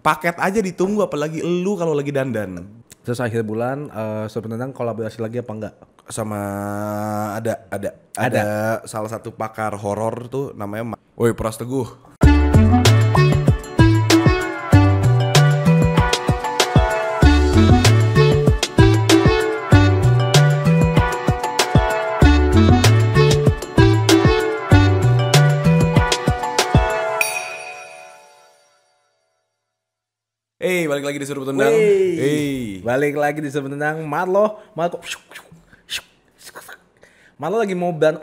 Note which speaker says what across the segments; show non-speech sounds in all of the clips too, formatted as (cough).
Speaker 1: paket aja ditunggu apalagi lu kalau lagi dandan terus akhir bulan uh, eh, sebenarnya kolaborasi lagi apa enggak sama ada ada ada, ada salah satu pakar horor tuh namanya Woi Pras Teguh Hey, balik lagi di Surut Tendang. Hey. Balik lagi di Surut Tendang. Marlo, Marlo. Marlo lagi mau ban. (laughs)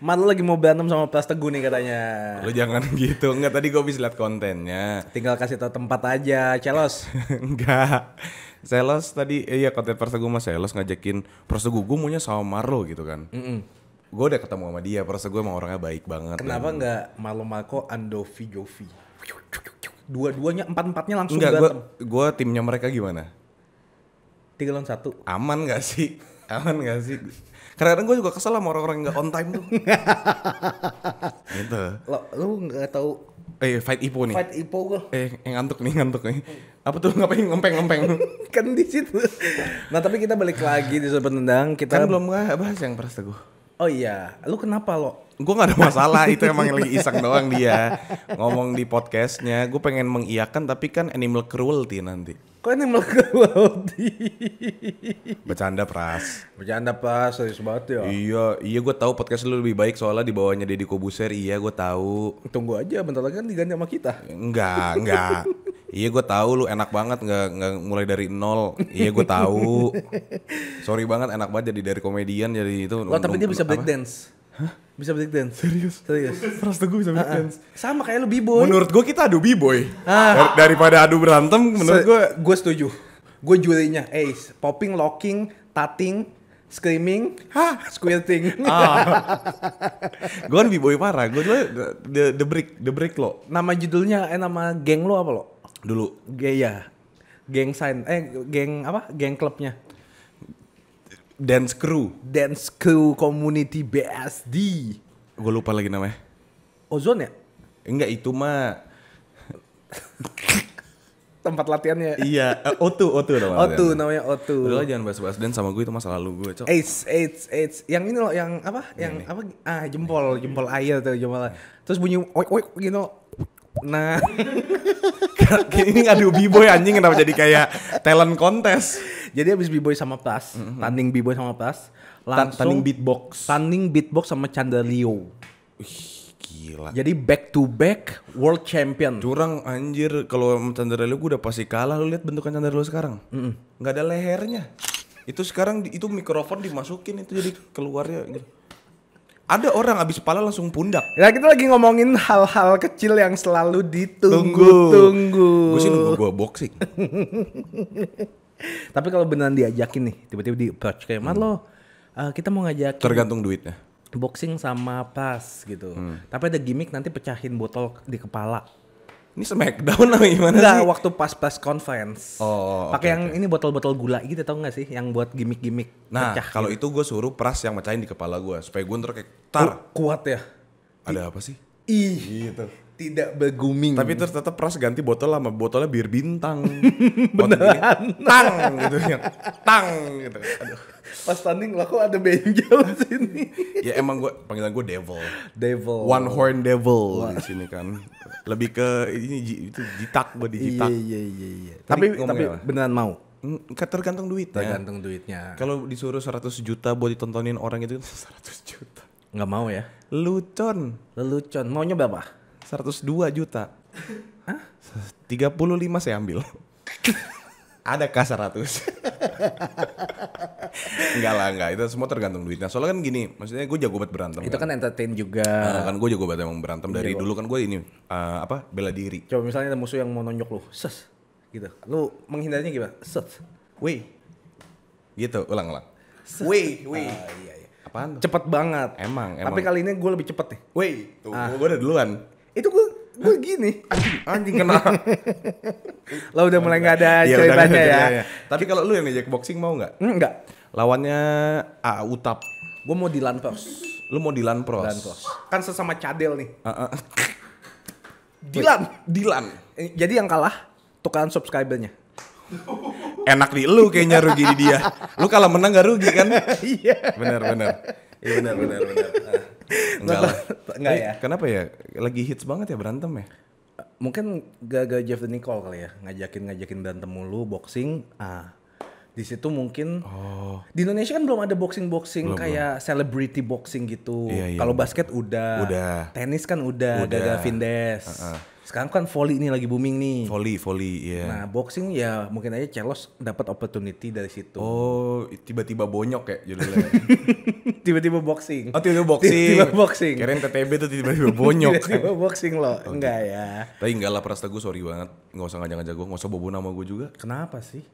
Speaker 1: Marlo lagi mau berantem sama Pras Teguh nih katanya. Lo jangan (laughs) gitu. Enggak tadi gue bisa lihat kontennya. Tinggal kasih tau tempat aja, Celos. Enggak. (laughs) Celos tadi eh, iya konten Pras Teguh mas Celos ngajakin Pras Teguh gue maunya sama Marlo gitu kan. Mm -mm gue udah ketemu sama dia perasa gue emang orangnya baik banget kenapa nggak Marlon Marco Andovi Jovi dua-duanya empat empatnya langsung Enggak, gue gue timnya mereka gimana tiga lawan satu aman gak sih aman gak sih kadang-kadang gue juga kesel sama orang-orang yang gak on time tuh (laughs) gitu lo lo gak tau eh fight ipo nih fight ipo gue eh yang eh, ngantuk nih ngantuk nih apa tuh ngapain ngempeng ngempeng (laughs) kan di situ nah tapi kita balik lagi di sudut tendang kita kan belum bahas yang pras teguh Oh iya, lu kenapa lo? Gue gak ada masalah, (laughs) itu emang lagi iseng doang dia ngomong di podcastnya. Gue pengen mengiakan tapi kan animal cruelty nanti. Kok animal cruelty? Bercanda pras. Bercanda pras, serius banget ya. Iya, iya gue tahu podcast lu lebih baik soalnya di bawahnya Deddy Kobuser. Iya, gue tahu. Tunggu aja, bentar lagi kan diganti sama kita. Enggak, enggak. Iya gue tahu lu enak banget nggak nggak mulai dari nol. Iya gue tahu. Sorry banget enak banget jadi dari komedian jadi itu. Wah oh, tapi dia bisa break dance. Hah? Bisa break dance. Serius? Serius. Terus gue bisa ah, ah. break dance. Sama kayak lu b-boy. Menurut gue kita adu b-boy. Ah. Dar daripada adu berantem menurut gue. Gue setuju. Gue jurinya. Ace, popping, locking, tatting, screaming, Hah? squirting. Ah. gue kan b-boy parah. Gue tuh the, the, break, the break lo. Nama judulnya, eh nama geng lo apa lo? Dulu. G ya. Geng sign eh geng apa? Geng klubnya. Dance Crew. Dance Crew Community BSD. Gue lupa lagi namanya. Ozone ya? Enggak itu mah tempat latihannya. Ya? Iya, Otu, eh, Otu namanya. Otu namanya Otu. Udah lah jangan bahas-bahas dan sama gue itu masa lalu gue, Cok. Ace Ace AIDS. Yang ini loh, yang apa? Yang, yang apa? Ah, jempol, jempol air tuh, jempol. Terus bunyi oik oik gitu. Nah, (laughs) ini ngadu b-boy anjing kenapa jadi kayak talent kontes Jadi abis b-boy sama Plus, mm-hmm. tanding b-boy sama Plus, langsung tanding beatbox. Tanding beatbox sama Chandra Leo. Wih, gila. Jadi back to back world champion. Curang anjir kalau Chandra Leo gue udah pasti kalah lu lihat bentukan Chandra Leo sekarang. Mm-hmm. Gak ada lehernya. Itu sekarang itu mikrofon dimasukin itu jadi keluarnya gitu. Ada orang abis pala langsung pundak. Ya kita lagi ngomongin hal-hal kecil yang selalu ditunggu-tunggu. Gue sih nunggu gue boxing. (laughs) Tapi kalau beneran diajakin nih, tiba-tiba di approach kayak, hmm. lo, uh, kita mau ngajakin." Tergantung duitnya. Boxing sama pas gitu. Hmm. Tapi ada gimmick nanti pecahin botol di kepala." Ini Smackdown apa gimana Enggak, sih? waktu pas press conference. Oh, oh Pakai okay, yang okay. ini botol-botol gula gitu tau gak sih? Yang buat gimmick-gimmick Nah, kalau gitu. itu gue suruh pras yang mecahin di kepala gue. Supaya gue ntar kayak, tar. Kuat ya? Ada apa sih? Ih. Gitu tidak berguming. Tapi terus tetap Pras ganti botol sama botolnya bir bintang. (laughs) Beneran. Tang gitu yang Tang gitu. Aduh. Pas tanding lah kok ada benjol sini. ya emang gue panggilan gue devil. Devil. One horn devil di sini kan lebih ke ini itu jitak gue jitak. Iya iya iya iya. Tapi tapi apa? beneran mau. Hmm, tergantung duit. Tergantung duitnya. Kalau disuruh 100 juta buat ditontonin orang itu 100 (laughs) juta. Nggak mau ya? Lucon. Lelucon. Maunya berapa? 102 juta. Hah? 35 saya ambil. (laughs) ada kah (laughs) 100 enggak lah enggak itu semua tergantung duitnya soalnya kan gini maksudnya gue jago banget berantem itu kan, kan entertain juga nah, kan gue jago banget emang berantem dari jago. Iya, dulu kan gue ini uh, apa bela diri coba misalnya ada musuh yang mau nonjok lu ses gitu lu menghindarinya gimana ses wih gitu ulang ulang wih wih uh, iya, iya. apaan cepet banget emang, emang tapi kali ini gue lebih cepet nih wih tuh ah. gue udah duluan itu gue gue gini anjing anjing kena lo (laughs) udah mulai nggak ada iya, ya, ceritanya ya, ya. ya. tapi kalau lu yang ngejek boxing mau nggak nggak lawannya A Utap gue mau dilan pros lu mau Pros Lanpros Pros kan sesama cadel nih uh -uh. Dilan Dilan eh, jadi yang kalah tukaran subscribernya enak di lu kayaknya rugi di dia lu kalau menang gak rugi kan (laughs) iya benar benar iya benar benar benar ah, enggak lah enggak eh, ya. Kenapa ya? Lagi hits banget ya berantem ya? Mungkin gagal Jeff dan Nicole kali ya, ngajakin-ngajakin berantem mulu, boxing. Ah, di situ mungkin oh. di Indonesia kan belum ada boxing boxing kayak belum. celebrity boxing gitu. Iya, iya, Kalau basket udah, udah, tenis kan udah, udah. gagal Vindes. Uh -uh. Sekarang kan volley ini lagi booming nih. Volley, volley, ya Yeah. Nah, boxing ya mungkin aja Celos dapat opportunity dari situ. Oh, tiba-tiba bonyok ya judulnya. (laughs) tiba-tiba boxing. Oh, tiba-tiba boxing. Tiba-tiba boxing. Keren TTB tuh tiba-tiba bonyok. Kan? tiba-tiba boxing loh. Okay. Oh, enggak gitu. ya. Tapi enggak lah Prasta gue sorry banget. Enggak usah ngajak-ngajak gue, enggak usah bobo nama gue juga. Kenapa sih?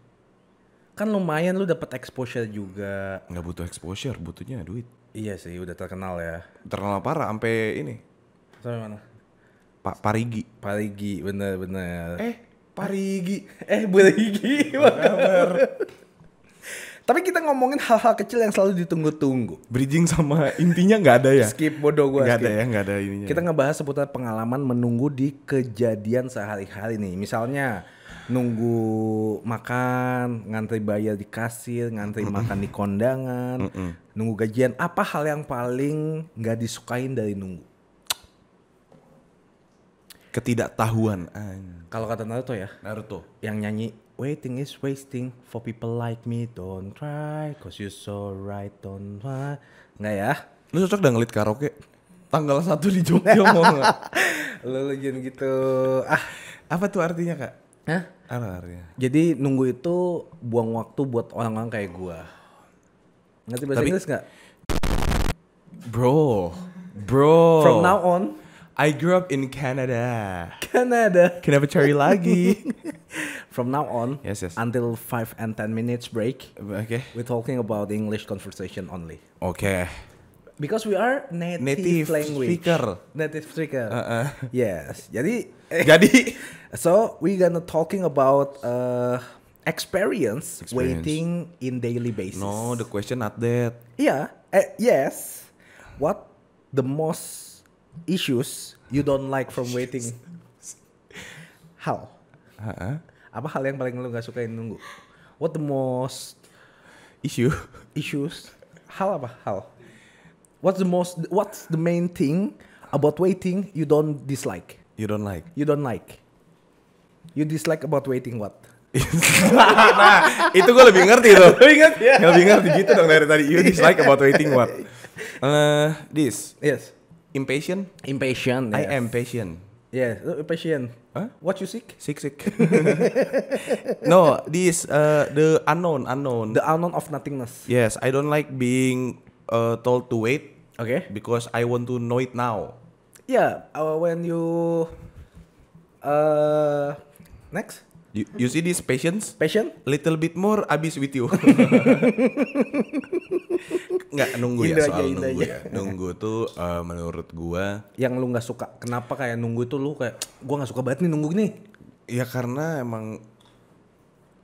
Speaker 1: Kan lumayan lu dapat exposure juga. Enggak butuh exposure, butuhnya duit. Iya sih, udah terkenal ya. Terkenal parah sampai ini. Sampai mana? Pak Parigi. Parigi, benar-benar Eh, Parigi. Eh, eh Parigi. Apa iya, kabar? Tapi kita ngomongin hal-hal kecil yang selalu ditunggu-tunggu. Bridging sama intinya nggak ada ya? Skip bodoh gue. Gak ada ya, gak ada ininya. Kita ngebahas seputar pengalaman menunggu di kejadian sehari-hari nih. Misalnya nunggu makan, ngantri bayar di kasir, ngantri mm -mm. makan di kondangan, mm -mm. nunggu gajian. Apa hal yang paling nggak disukain dari nunggu? ketidaktahuan. Kalau kata Naruto ya. Naruto. Yang nyanyi waiting is wasting for people like me don't cry cause you're so right don't try. Enggak ya? Lu cocok udah ngelit karaoke tanggal satu di Jogja mau enggak? (laughs) Lu legend gitu. Ah, apa tuh artinya, Kak? Hah? Apa artinya? Jadi nunggu itu buang waktu buat orang-orang kayak gua. Ngerti bahasa Tapi, Inggris nggak? Bro, bro. From now on, I grew up in Canada. Canada. Kenapa cari lagi? From now on, yes, yes. until 5 and 10 minutes break, okay. we're talking about English conversation only. Okay. Because we are native, native language. speaker. Native speaker. Uh -uh. Yes. Jadi. (laughs) Jadi. (laughs) so we gonna talking about uh, experience, experience, waiting in daily basis. No, the question not that. Yeah. Uh, yes. What the most issues you don't like from (laughs) waiting? Hal. huh Apa hal yang paling lu gak suka yang nunggu? What the most issue? (laughs) Issues. Hal apa? Hal. What's the most what's the main thing about waiting you don't dislike? You don't like. You don't like. You dislike about waiting what? (laughs) nah, itu gue lebih ngerti tuh. lebih ngerti ya. Lebih ngerti gitu dong dari tadi. You dislike about waiting what? Uh, this. Yes impatient impatient yes. I am patient Yes, uh, impatient Huh? What you seek? Seek seek. (laughs) no, this uh, the unknown unknown. The unknown of nothingness. Yes, I don't like being uh, told to wait. Okay. Because I want to know it now. Yeah, uh, when you uh next You, you see this patience? Patience? Little bit more abis with you. (laughs) nggak nunggu ya soal aja, nunggu aja. ya. Nunggu tuh uh, menurut gua yang lu nggak suka. Kenapa kayak nunggu tuh lu kayak gua nggak suka banget nih nunggu nih. Ya karena emang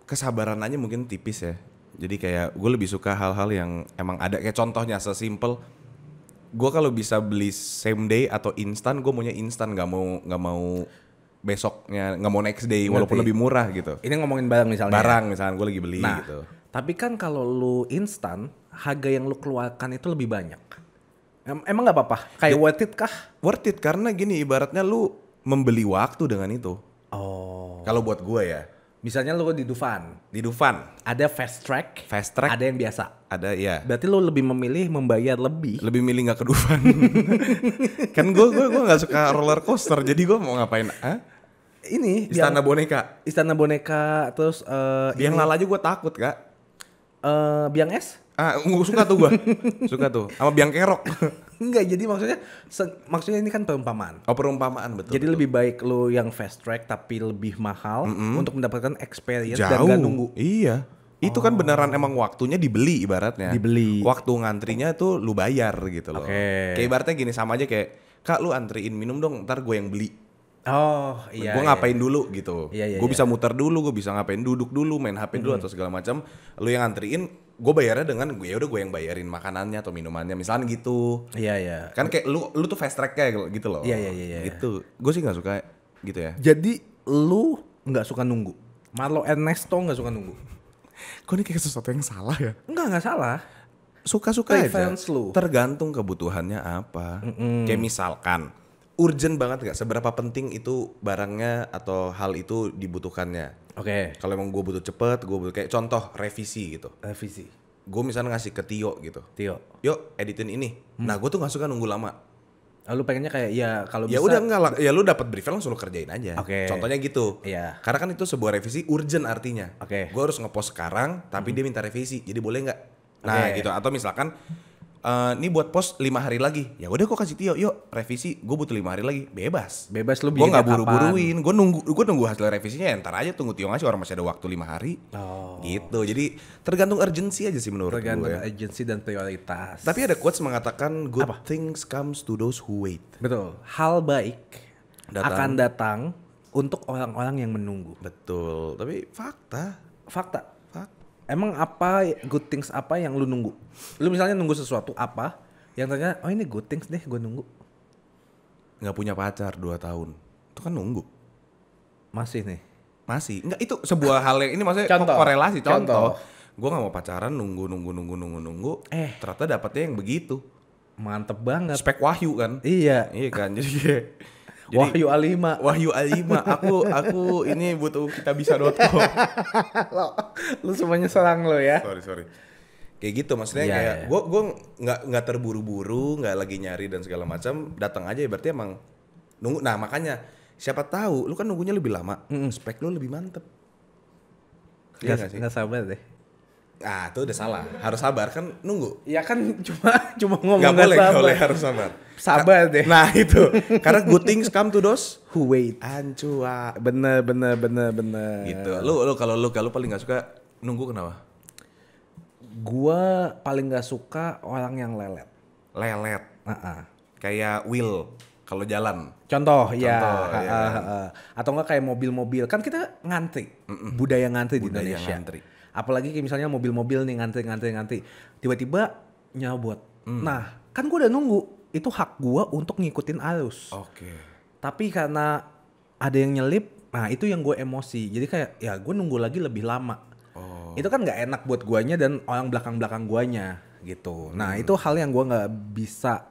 Speaker 1: kesabarannya mungkin tipis ya. Jadi kayak gue lebih suka hal-hal yang emang ada kayak contohnya sesimpel gue kalau bisa beli same day atau instan gue maunya instan nggak mau nggak mau besoknya nggak mau next day walaupun Berarti, lebih murah gitu. Ini ngomongin barang misalnya. Ya. Barang misalnya gue lagi beli nah, gitu. Tapi kan kalau lu instan, harga yang lu keluarkan itu lebih banyak. emang nggak apa-apa? Kayak ya, worth it kah? Worth it karena gini ibaratnya lu membeli waktu dengan itu. Oh. Kalau buat gue ya. Misalnya lu di Dufan. Di Dufan. Ada fast track. Fast track. Ada yang biasa. Ada ya. Berarti lu lebih memilih membayar lebih. Lebih milih nggak ke Dufan. (laughs) kan gue gue gue nggak suka roller coaster. jadi gue mau ngapain? ini Istana biang, Boneka. Istana Boneka terus uh, Biang Lala aja gue takut, Kak. Uh, biang es? Ah, suka tuh gue. (laughs) suka tuh. Sama biang kerok. (laughs) Enggak, jadi maksudnya maksudnya ini kan perumpamaan. Oh, perumpamaan betul. Jadi betul. lebih baik lo yang fast track tapi lebih mahal mm -hmm. untuk mendapatkan experience Jauh. dan gak nunggu. Iya. Itu kan oh. kan beneran emang waktunya dibeli ibaratnya. Dibeli. Waktu ngantrinya tuh lu bayar gitu loh. Okay. Kayak ibaratnya gini sama aja kayak, "Kak, lu antriin minum dong, ntar gue yang beli." Oh iya. Gue iya. ngapain iya. dulu gitu. Iya, iya, gue iya. bisa muter dulu, gue bisa ngapain duduk dulu, main HP dulu hmm. atau segala macam. Lu yang antriin, gue bayarnya dengan gue ya udah gue yang bayarin makanannya atau minumannya, misalnya gitu. Iya iya. Kan kayak lu lu tuh fast track kayak gitu loh. Iya iya iya. iya. Gitu. Gue sih nggak suka gitu ya. Jadi lu nggak suka nunggu. Marlo Ernesto nggak suka nunggu. Kok ini kayak sesuatu yang salah ya? Enggak nggak salah. Suka-suka aja. Lu. Tergantung kebutuhannya apa. Mm -mm. Kayak misalkan urgent banget nggak seberapa penting itu barangnya atau hal itu dibutuhkannya oke okay. kalau emang gue butuh cepet gue butuh kayak contoh revisi gitu revisi gue misalnya ngasih ke Tio gitu Tio Yo editin ini hmm. nah gue tuh nggak suka nunggu lama Lalu oh, pengennya kayak ya kalau ya Ya udah enggak lah, ya lu dapat brief langsung lu kerjain aja. Oke. Okay. Contohnya gitu. Iya. Karena kan itu sebuah revisi urgent artinya. Oke. Okay. Gue harus ngepost sekarang, tapi hmm. dia minta revisi, jadi boleh nggak? Nah okay. gitu. Atau misalkan Uh, eh, ini buat pos lima hari lagi ya udah kok kasih Tio yuk revisi gue butuh lima hari lagi bebas bebas lu gue nggak buru-buruin gue nunggu gue nunggu hasil revisinya ya, ntar aja tunggu Tio ngasih orang masih ada waktu lima hari oh. gitu jadi tergantung urgensi aja sih menurut tergantung gue tergantung ya. urgensi dan prioritas tapi ada quotes mengatakan good Apa? things comes to those who wait betul hal baik datang. akan datang untuk orang-orang yang menunggu betul tapi fakta fakta emang apa good things apa yang lu nunggu? Lu misalnya nunggu sesuatu apa yang ternyata oh ini good things deh gue nunggu. Gak punya pacar 2 tahun. Itu kan nunggu. Masih nih. Masih. Enggak itu sebuah hal yang ini maksudnya contoh. korelasi contoh. contoh. Gue gak mau pacaran nunggu nunggu nunggu nunggu nunggu. Eh ternyata dapetnya yang begitu. Mantep banget. Spek wahyu kan. Iya. Iya kan jadi jadi, Wahyu Alima. Wahyu Alima. Aku aku ini butuh kita bisa dot (laughs) lo lo semuanya serang lo ya. Sorry, sorry. Kayak gitu maksudnya yeah, kayak yeah. gua gua nggak nggak terburu-buru, nggak lagi nyari dan segala macam, datang aja ya, berarti emang nunggu. Nah, makanya siapa tahu lu kan nunggunya lebih lama, mm -hmm. spek lu lebih mantep. Iya ya gak, sih? gak sabar deh Ah, itu udah salah. Harus sabar kan nunggu. ya kan (laughs) cuma cuma ngomong gak boleh, sabar. Gak boleh harus sabar. Sabar deh. Nah, itu. Karena good things come to those who wait. Ancua. Ah. Bener bener bener bener. Gitu. Lu lu kalau lu kalau paling gak suka nunggu kenapa? Gua paling gak suka orang yang lelet. Lelet. Uh -uh. Kayak Will kalau jalan. Contoh, iya. Contoh ya, ya, Uh, uh, atau enggak kayak mobil-mobil. Kan kita ngantri. Mm -mm. Budaya ngantri Budaya di Indonesia. Ngantri apalagi kayak misalnya mobil-mobil nih ngantri ngantri ngantri tiba-tiba nyabot hmm. nah kan gue udah nunggu itu hak gue untuk ngikutin arus oke okay. tapi karena ada yang nyelip nah itu yang gue emosi jadi kayak ya gue nunggu lagi lebih lama oh. itu kan nggak enak buat guanya dan orang belakang belakang guanya gitu nah hmm. itu hal yang gue nggak bisa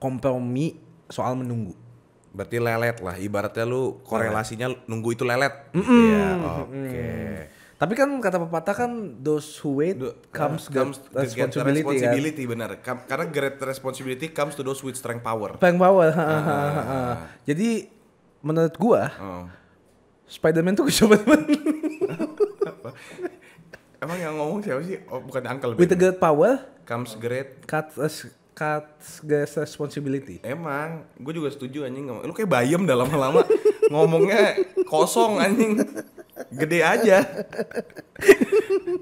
Speaker 1: kompromi soal menunggu berarti lelet lah ibaratnya lu korelasinya lelet. nunggu itu lelet mm -mm. ya oke okay. Mm -mm tapi kan kata pepatah kan those who wait Do, comes, uh, comes get responsibility, responsibility kan? benar. Karena great responsibility comes to those with strength power. Strength power. Uh. Jadi menurut gua uh. Spider-Man tuh coba temen. (laughs) Emang yang ngomong siapa sih? Oh, bukan Uncle Ben. With the great power comes great cut us cut guys responsibility. Emang, gua juga setuju anjing ngomong. Lu kayak bayem dalam lama-lama (laughs) ngomongnya kosong anjing gede aja.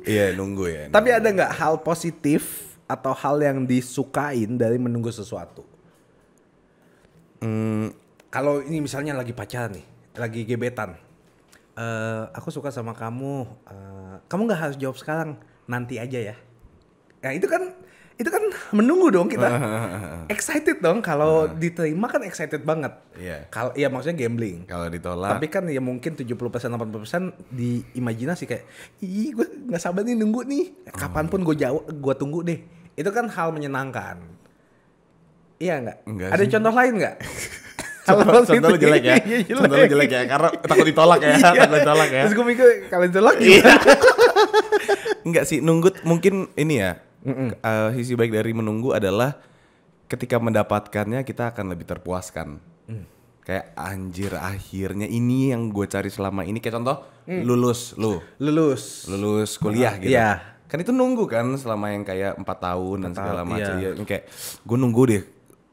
Speaker 1: Iya nunggu ya. Nunggu. Tapi ada nggak hal positif atau hal yang disukain dari menunggu sesuatu? Hmm, kalau ini misalnya lagi pacaran nih, lagi gebetan, uh, aku suka sama kamu. Uh, kamu nggak harus jawab sekarang, nanti aja ya. Nah itu kan itu kan menunggu dong kita (laughs) excited dong kalau diterima kan excited banget yeah. kalau ya maksudnya gambling kalau ditolak tapi kan ya mungkin 70% puluh di diimajinasi kayak ih gue nggak sabar nih nunggu nih oh. kapanpun gue jawab gue tunggu deh itu kan hal menyenangkan iya nggak ada sih. contoh lain nggak
Speaker 2: (laughs) contoh, contoh lu jelek ya jelek. contoh lu jelek ya karena takut ditolak ya (laughs) iya. takut ditolak ya terus gue
Speaker 1: mikir kalian jelek ya enggak sih nunggu mungkin ini ya Mm -mm. Uh, sisi baik dari menunggu adalah ketika mendapatkannya kita akan lebih terpuaskan. Mm. Kayak anjir akhirnya ini yang gue cari selama ini. Kayak contoh mm. lulus lu. Lulus. Lulus kuliah uh, gitu. Iya. Kan itu nunggu kan selama yang kayak empat tahun dan segala macam. Iya. iya kayak gue nunggu deh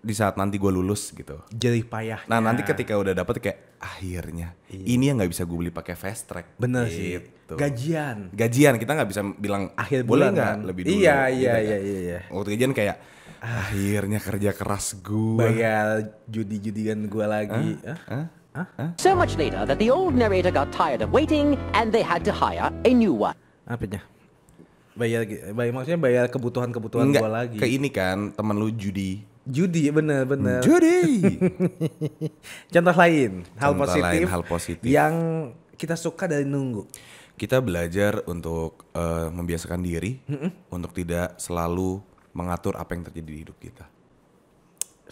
Speaker 1: di saat nanti gue lulus gitu. Jadi payah. Nah nanti ketika udah dapet kayak akhirnya iya. ini yang nggak bisa gue beli pakai fast track. Bener gitu. sih. Gajian. Gajian kita nggak bisa bilang akhir bulan boleh nggak kan? lebih dulu. Iya iya gitu, iya, kan? iya iya. Waktu gajian kayak ah. akhirnya kerja keras gue. Bayar judi-judian gue lagi. Huh? Huh? Huh? So much later that the old narrator got tired of waiting and they had to hire a new one. Apanya? Bayar, bayar maksudnya bayar kebutuhan-kebutuhan gue lagi. Ke ini kan teman lu judi Judi bener bener. Judi. (laughs) Contoh lain hal Contoh positif. Lain, hal positif yang kita suka dari nunggu. Kita belajar untuk uh, membiasakan diri, untuk tidak selalu mengatur apa yang terjadi di hidup kita.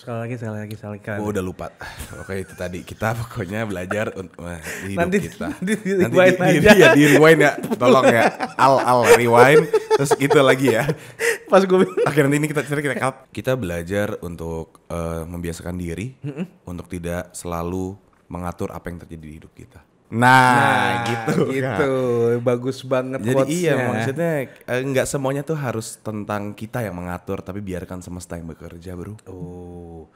Speaker 1: Sekali lagi, sekali lagi, sekali lagi. Gue udah lupa. (laughs) Oke itu tadi kita pokoknya belajar untuk hidup nanti, kita. (laughs) Nanti, di, nanti rewind di, Di, ya, di rewind ya, tolong ya. Al al rewind. Terus gitu lagi ya. Pas gue. akhirnya ini kita cerita kita up. Kita belajar untuk uh, membiasakan diri, mm -hmm. untuk tidak selalu mengatur apa yang terjadi di hidup kita. Nah, nah gitu. (laughs) Gitu. Kan. Bagus banget Jadi quotes iya maksudnya eh, nggak semuanya tuh harus tentang kita yang mengatur tapi biarkan semesta yang bekerja, Bro. Oh.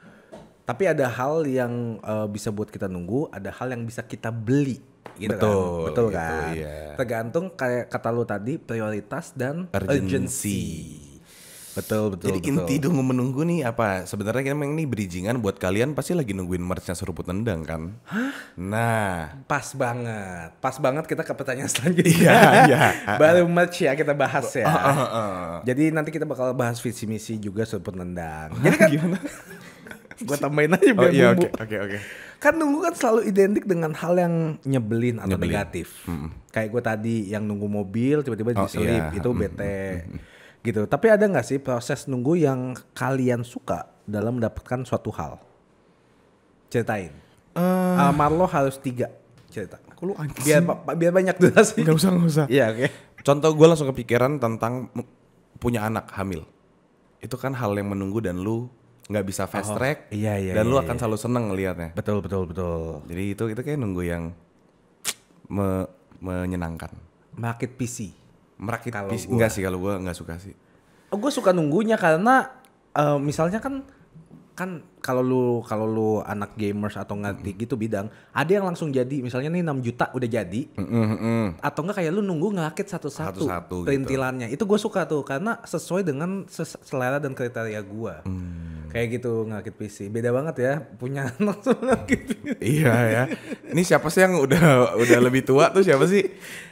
Speaker 1: Tapi ada hal yang uh, bisa buat kita nunggu, ada hal yang bisa kita beli. Gitu kan? betul, kan? betul gitu, kan. Iya. Tergantung kayak kata lu tadi prioritas dan urgency. urgency. Betul betul. Jadi betul. inti dong menunggu nih apa? Sebenarnya kita ini bridgingan buat kalian pasti lagi nungguin merchnya seruput nendang kan? Hah? Nah, pas banget, pas banget kita ke pertanyaan selanjutnya. Iya iya. (laughs) Baru merch ya kita bahas ya. Uh, uh, uh, uh. Jadi nanti kita bakal bahas visi misi juga seruput nendang. Jadi kan? Gimana? (laughs) gue tambahin aja biar oh, iya, bumbu. Oke okay, oke. Okay, okay. Kan nunggu kan selalu identik dengan hal yang nyebelin atau nyebelin. negatif. Mm Kayak gue tadi yang nunggu mobil tiba-tiba oh, diselip iya. itu bete. Mm -mm gitu. Tapi ada nggak sih proses nunggu yang kalian suka dalam mendapatkan suatu hal? Ceritain. Uh, eh. uh, Marlo harus tiga cerita. Kalau lu Biar, biar banyak durasi. Gak usah, gak usah. Iya, oke. Okay. Contoh gue langsung kepikiran tentang punya anak hamil. Itu kan hal yang menunggu dan lu nggak bisa oh, fast oh, track. Iya, iya. Dan iya, lu akan iya. selalu seneng ngelihatnya. Betul, betul, betul. Jadi itu itu kayak nunggu yang me, menyenangkan. Market PC merakit kalo bis gua. enggak sih kalau gue nggak suka sih oh gue suka nunggunya karena uh, misalnya kan kan kalau lu kalau lu anak gamers atau ngerti mm. gitu bidang, ada yang langsung jadi misalnya nih 6 juta udah jadi. Mm -hmm. Atau enggak kayak lu nunggu ngakit satu-satu gitu. perintilannya. Gitu. Itu gue suka tuh karena sesuai dengan ses selera dan kriteria gue, Mm. Kayak gitu ngakit PC. Beda banget ya punya (laughs) anak tuh ngakit. iya ya. Ini siapa sih yang udah udah lebih tua tuh siapa sih?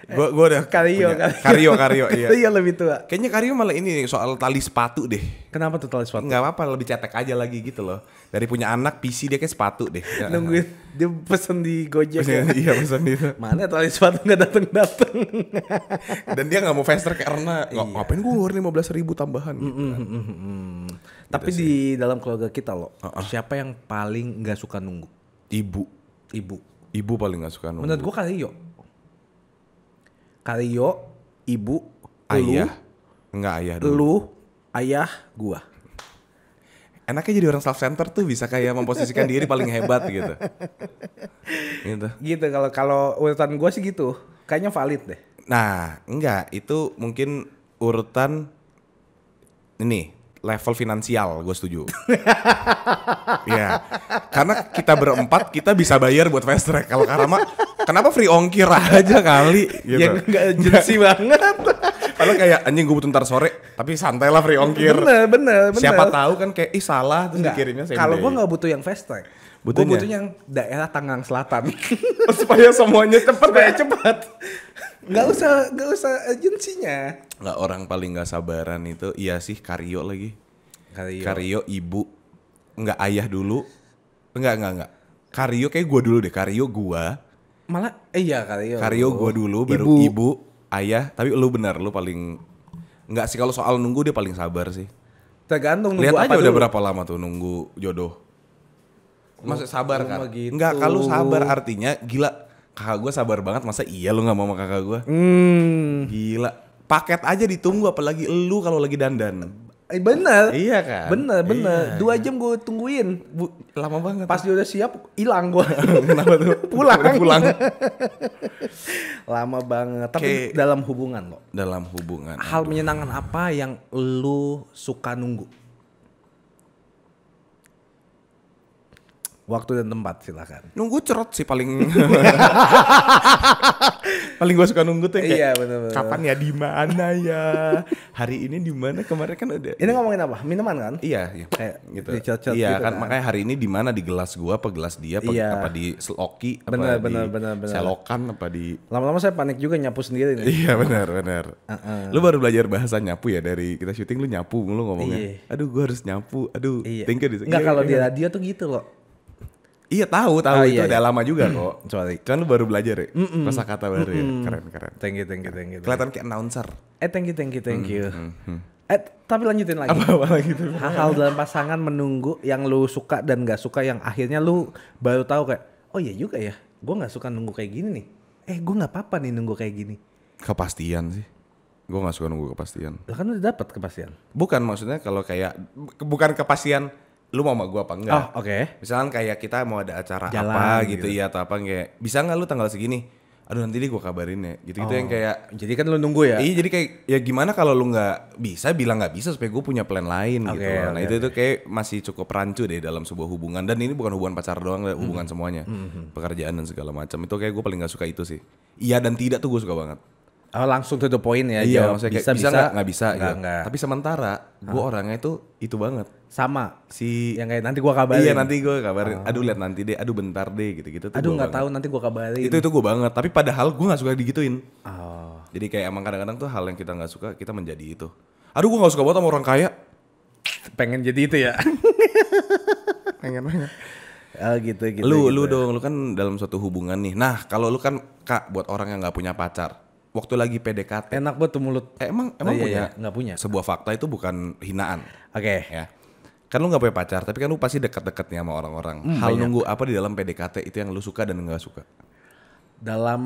Speaker 1: gue gue udah Kario Kario Kario, kario (laughs) iya. Iya lebih tua. Kayaknya Kario malah ini soal tali sepatu deh. Kenapa tuh tali sepatu? Enggak apa-apa lebih cetek aja lagi gitu loh dari punya anak PC dia kayak sepatu deh (laughs) nungguin dia pesen di Gojek pesen, ya? iya pesen itu mana tali sepatu nggak dateng dateng dan dia nggak mau faster karena iya. ngapain gue ngeluarin lima belas ribu tambahan mm mm gitu kan. mm -mm. tapi gitu di dalam keluarga kita loh uh -uh. siapa yang paling nggak suka nunggu ibu ibu ibu paling nggak suka nunggu menurut gue kali yo ibu ayah lu, nggak ayah dulu. lu ayah gua enaknya jadi orang self center tuh bisa kayak memposisikan diri paling hebat gitu. gitu. Gitu kalau kalau urutan gue sih gitu. Kayaknya valid deh. Nah, enggak, itu mungkin urutan ini level finansial gue setuju.
Speaker 2: (laughs)
Speaker 1: ya, karena kita berempat kita bisa bayar buat fast track. Kalau Karama, kenapa free ongkir aja kali? Ya gitu. Ya nggak jensi banget. Kalau kayak anjing gue butuh ntar sore, tapi santai lah free ongkir. Bener, bener, bener. Siapa tahu kan kayak ih salah terus Nggak. dikirimnya Kalau gue nggak butuh yang fast track. Butuhnya. Gue butuh yang daerah Tangerang Selatan. (laughs) Oh, supaya semuanya cepat kayak ya? cepat. Gak usah, gak usah agensinya. Gak orang paling gak sabaran itu, iya sih Karyo lagi. Karyo. Karyo ibu, nggak ayah dulu, nggak nggak nggak. Karyo kayak gue dulu deh, Karyo gue. Malah, eh, iya Karyo. Karyo gue dulu, baru ibu. ibu ayah, tapi lu bener, lu paling nggak sih kalau soal nunggu dia paling sabar sih. Tergantung nunggu Lihat aja udah berapa lama tuh nunggu jodoh. Maksud sabar kan? Gitu. Enggak, kalau sabar artinya gila. Kakak gue sabar banget, masa iya lu nggak mau sama kakak gue? Hmm. Gila. Paket aja ditunggu apalagi lu kalau lagi dandan. Eh, bener. Iya kan. benar benar Iya, Dua iya. jam gue tungguin. Bu, lama banget. Pas dia udah siap, hilang gue. (laughs) Kenapa tuh? pulang. pulang. (laughs) lama banget. Tapi Kayak dalam hubungan lo Dalam hubungan. Hal menyenangkan apa yang lu suka nunggu? Waktu dan tempat silakan. Nunggu cerot sih paling. (laughs) paling gue suka nunggu tuh kayak. Iya benar benar. Kapan ya di mana ya? Hari ini di mana? Kemarin kan udah. Ini ngomongin apa? Minuman kan? Iya, iya. Kayak gitu. iya, gitu kan, kan makanya hari ini di mana di gelas gua apa gelas dia apa, iya. apa di seloki apa bener, di bener, bener, bener. selokan apa di Lama-lama saya panik juga nyapu sendiri nih. iya benar benar. Uh -uh. Lu baru belajar bahasa nyapu ya dari kita syuting lu nyapu lu ngomongnya. Iya. Aduh gua harus nyapu. Aduh, iya. thinker di Enggak kalau iya, di iya. radio tuh gitu loh Iya tahu tahu oh, itu iya, udah iya. lama juga hmm. kok. Sorry. Cuman lu baru belajar ya. Mm -mm. Kosa kata baru mm -mm. ya. Keren keren. Thank you thank you thank you. Kelihatan kayak announcer. Eh thank you thank you thank you. Mm -hmm. Eh tapi lanjutin lagi. Apa apa lagi tuh? Hal-hal dalam pasangan menunggu yang lu suka dan gak suka yang akhirnya lu baru tahu kayak oh iya juga ya. Gue nggak suka nunggu kayak gini nih. Eh gue nggak apa-apa nih nunggu kayak gini. Kepastian sih. Gue nggak suka nunggu kepastian. Lah kan udah dapet kepastian. Bukan maksudnya kalau kayak bukan kepastian lu mau sama gua apa enggak? Oh, oke. Okay. Misalkan kayak kita mau ada acara Jalan, apa gitu, gitu. ya atau apa kayak bisa nggak lu tanggal segini? Aduh nanti dia gua kabarin ya. Gitu-gitu oh. yang kayak jadi kan lu nunggu ya. Iya, jadi kayak ya gimana kalau lu nggak bisa bilang nggak bisa supaya gua punya plan lain okay, gitu. Nah, okay. itu kayak masih cukup rancu deh dalam sebuah hubungan dan ini bukan hubungan pacar doang, hmm. hubungan mm-hmm. semuanya. Hmm. Pekerjaan dan segala macam. Itu kayak gua paling nggak suka itu sih. Iya dan tidak tuh gua suka banget. Oh, langsung to the point ya. Iya, maksudnya bisa, kayak, bisa, bisa, nggak bisa, gak, gitu. Gak. Tapi sementara gue orangnya itu itu banget. Sama si yang kayak nanti gue kabarin. Iya, nanti gue kabarin. Oh. Aduh, lihat nanti deh. Aduh, bentar deh gitu-gitu. Aduh, nggak tahu nanti gue kabarin. Itu itu gue banget. Tapi padahal gue gak suka digituin. Oh. Jadi kayak emang kadang-kadang tuh hal yang kita gak suka kita menjadi itu. Aduh, gue gak suka banget sama orang kaya. Pengen jadi itu ya. (laughs) pengen pengen. Oh gitu gitu. Lu gitu. lu dong, lu kan dalam suatu hubungan nih. Nah, kalau lu kan kak buat orang yang nggak punya pacar waktu lagi PDKT. Enak banget tuh mulut. Eh, emang emang oh, iya, punya? Iya, punya. Sebuah fakta itu bukan hinaan. Oke. Okay. Ya. Kan lu nggak punya pacar, tapi kan lu pasti dekat-dekatnya sama orang-orang. Hmm, Hal banyak. nunggu apa di dalam PDKT itu yang lu suka dan nggak suka? Dalam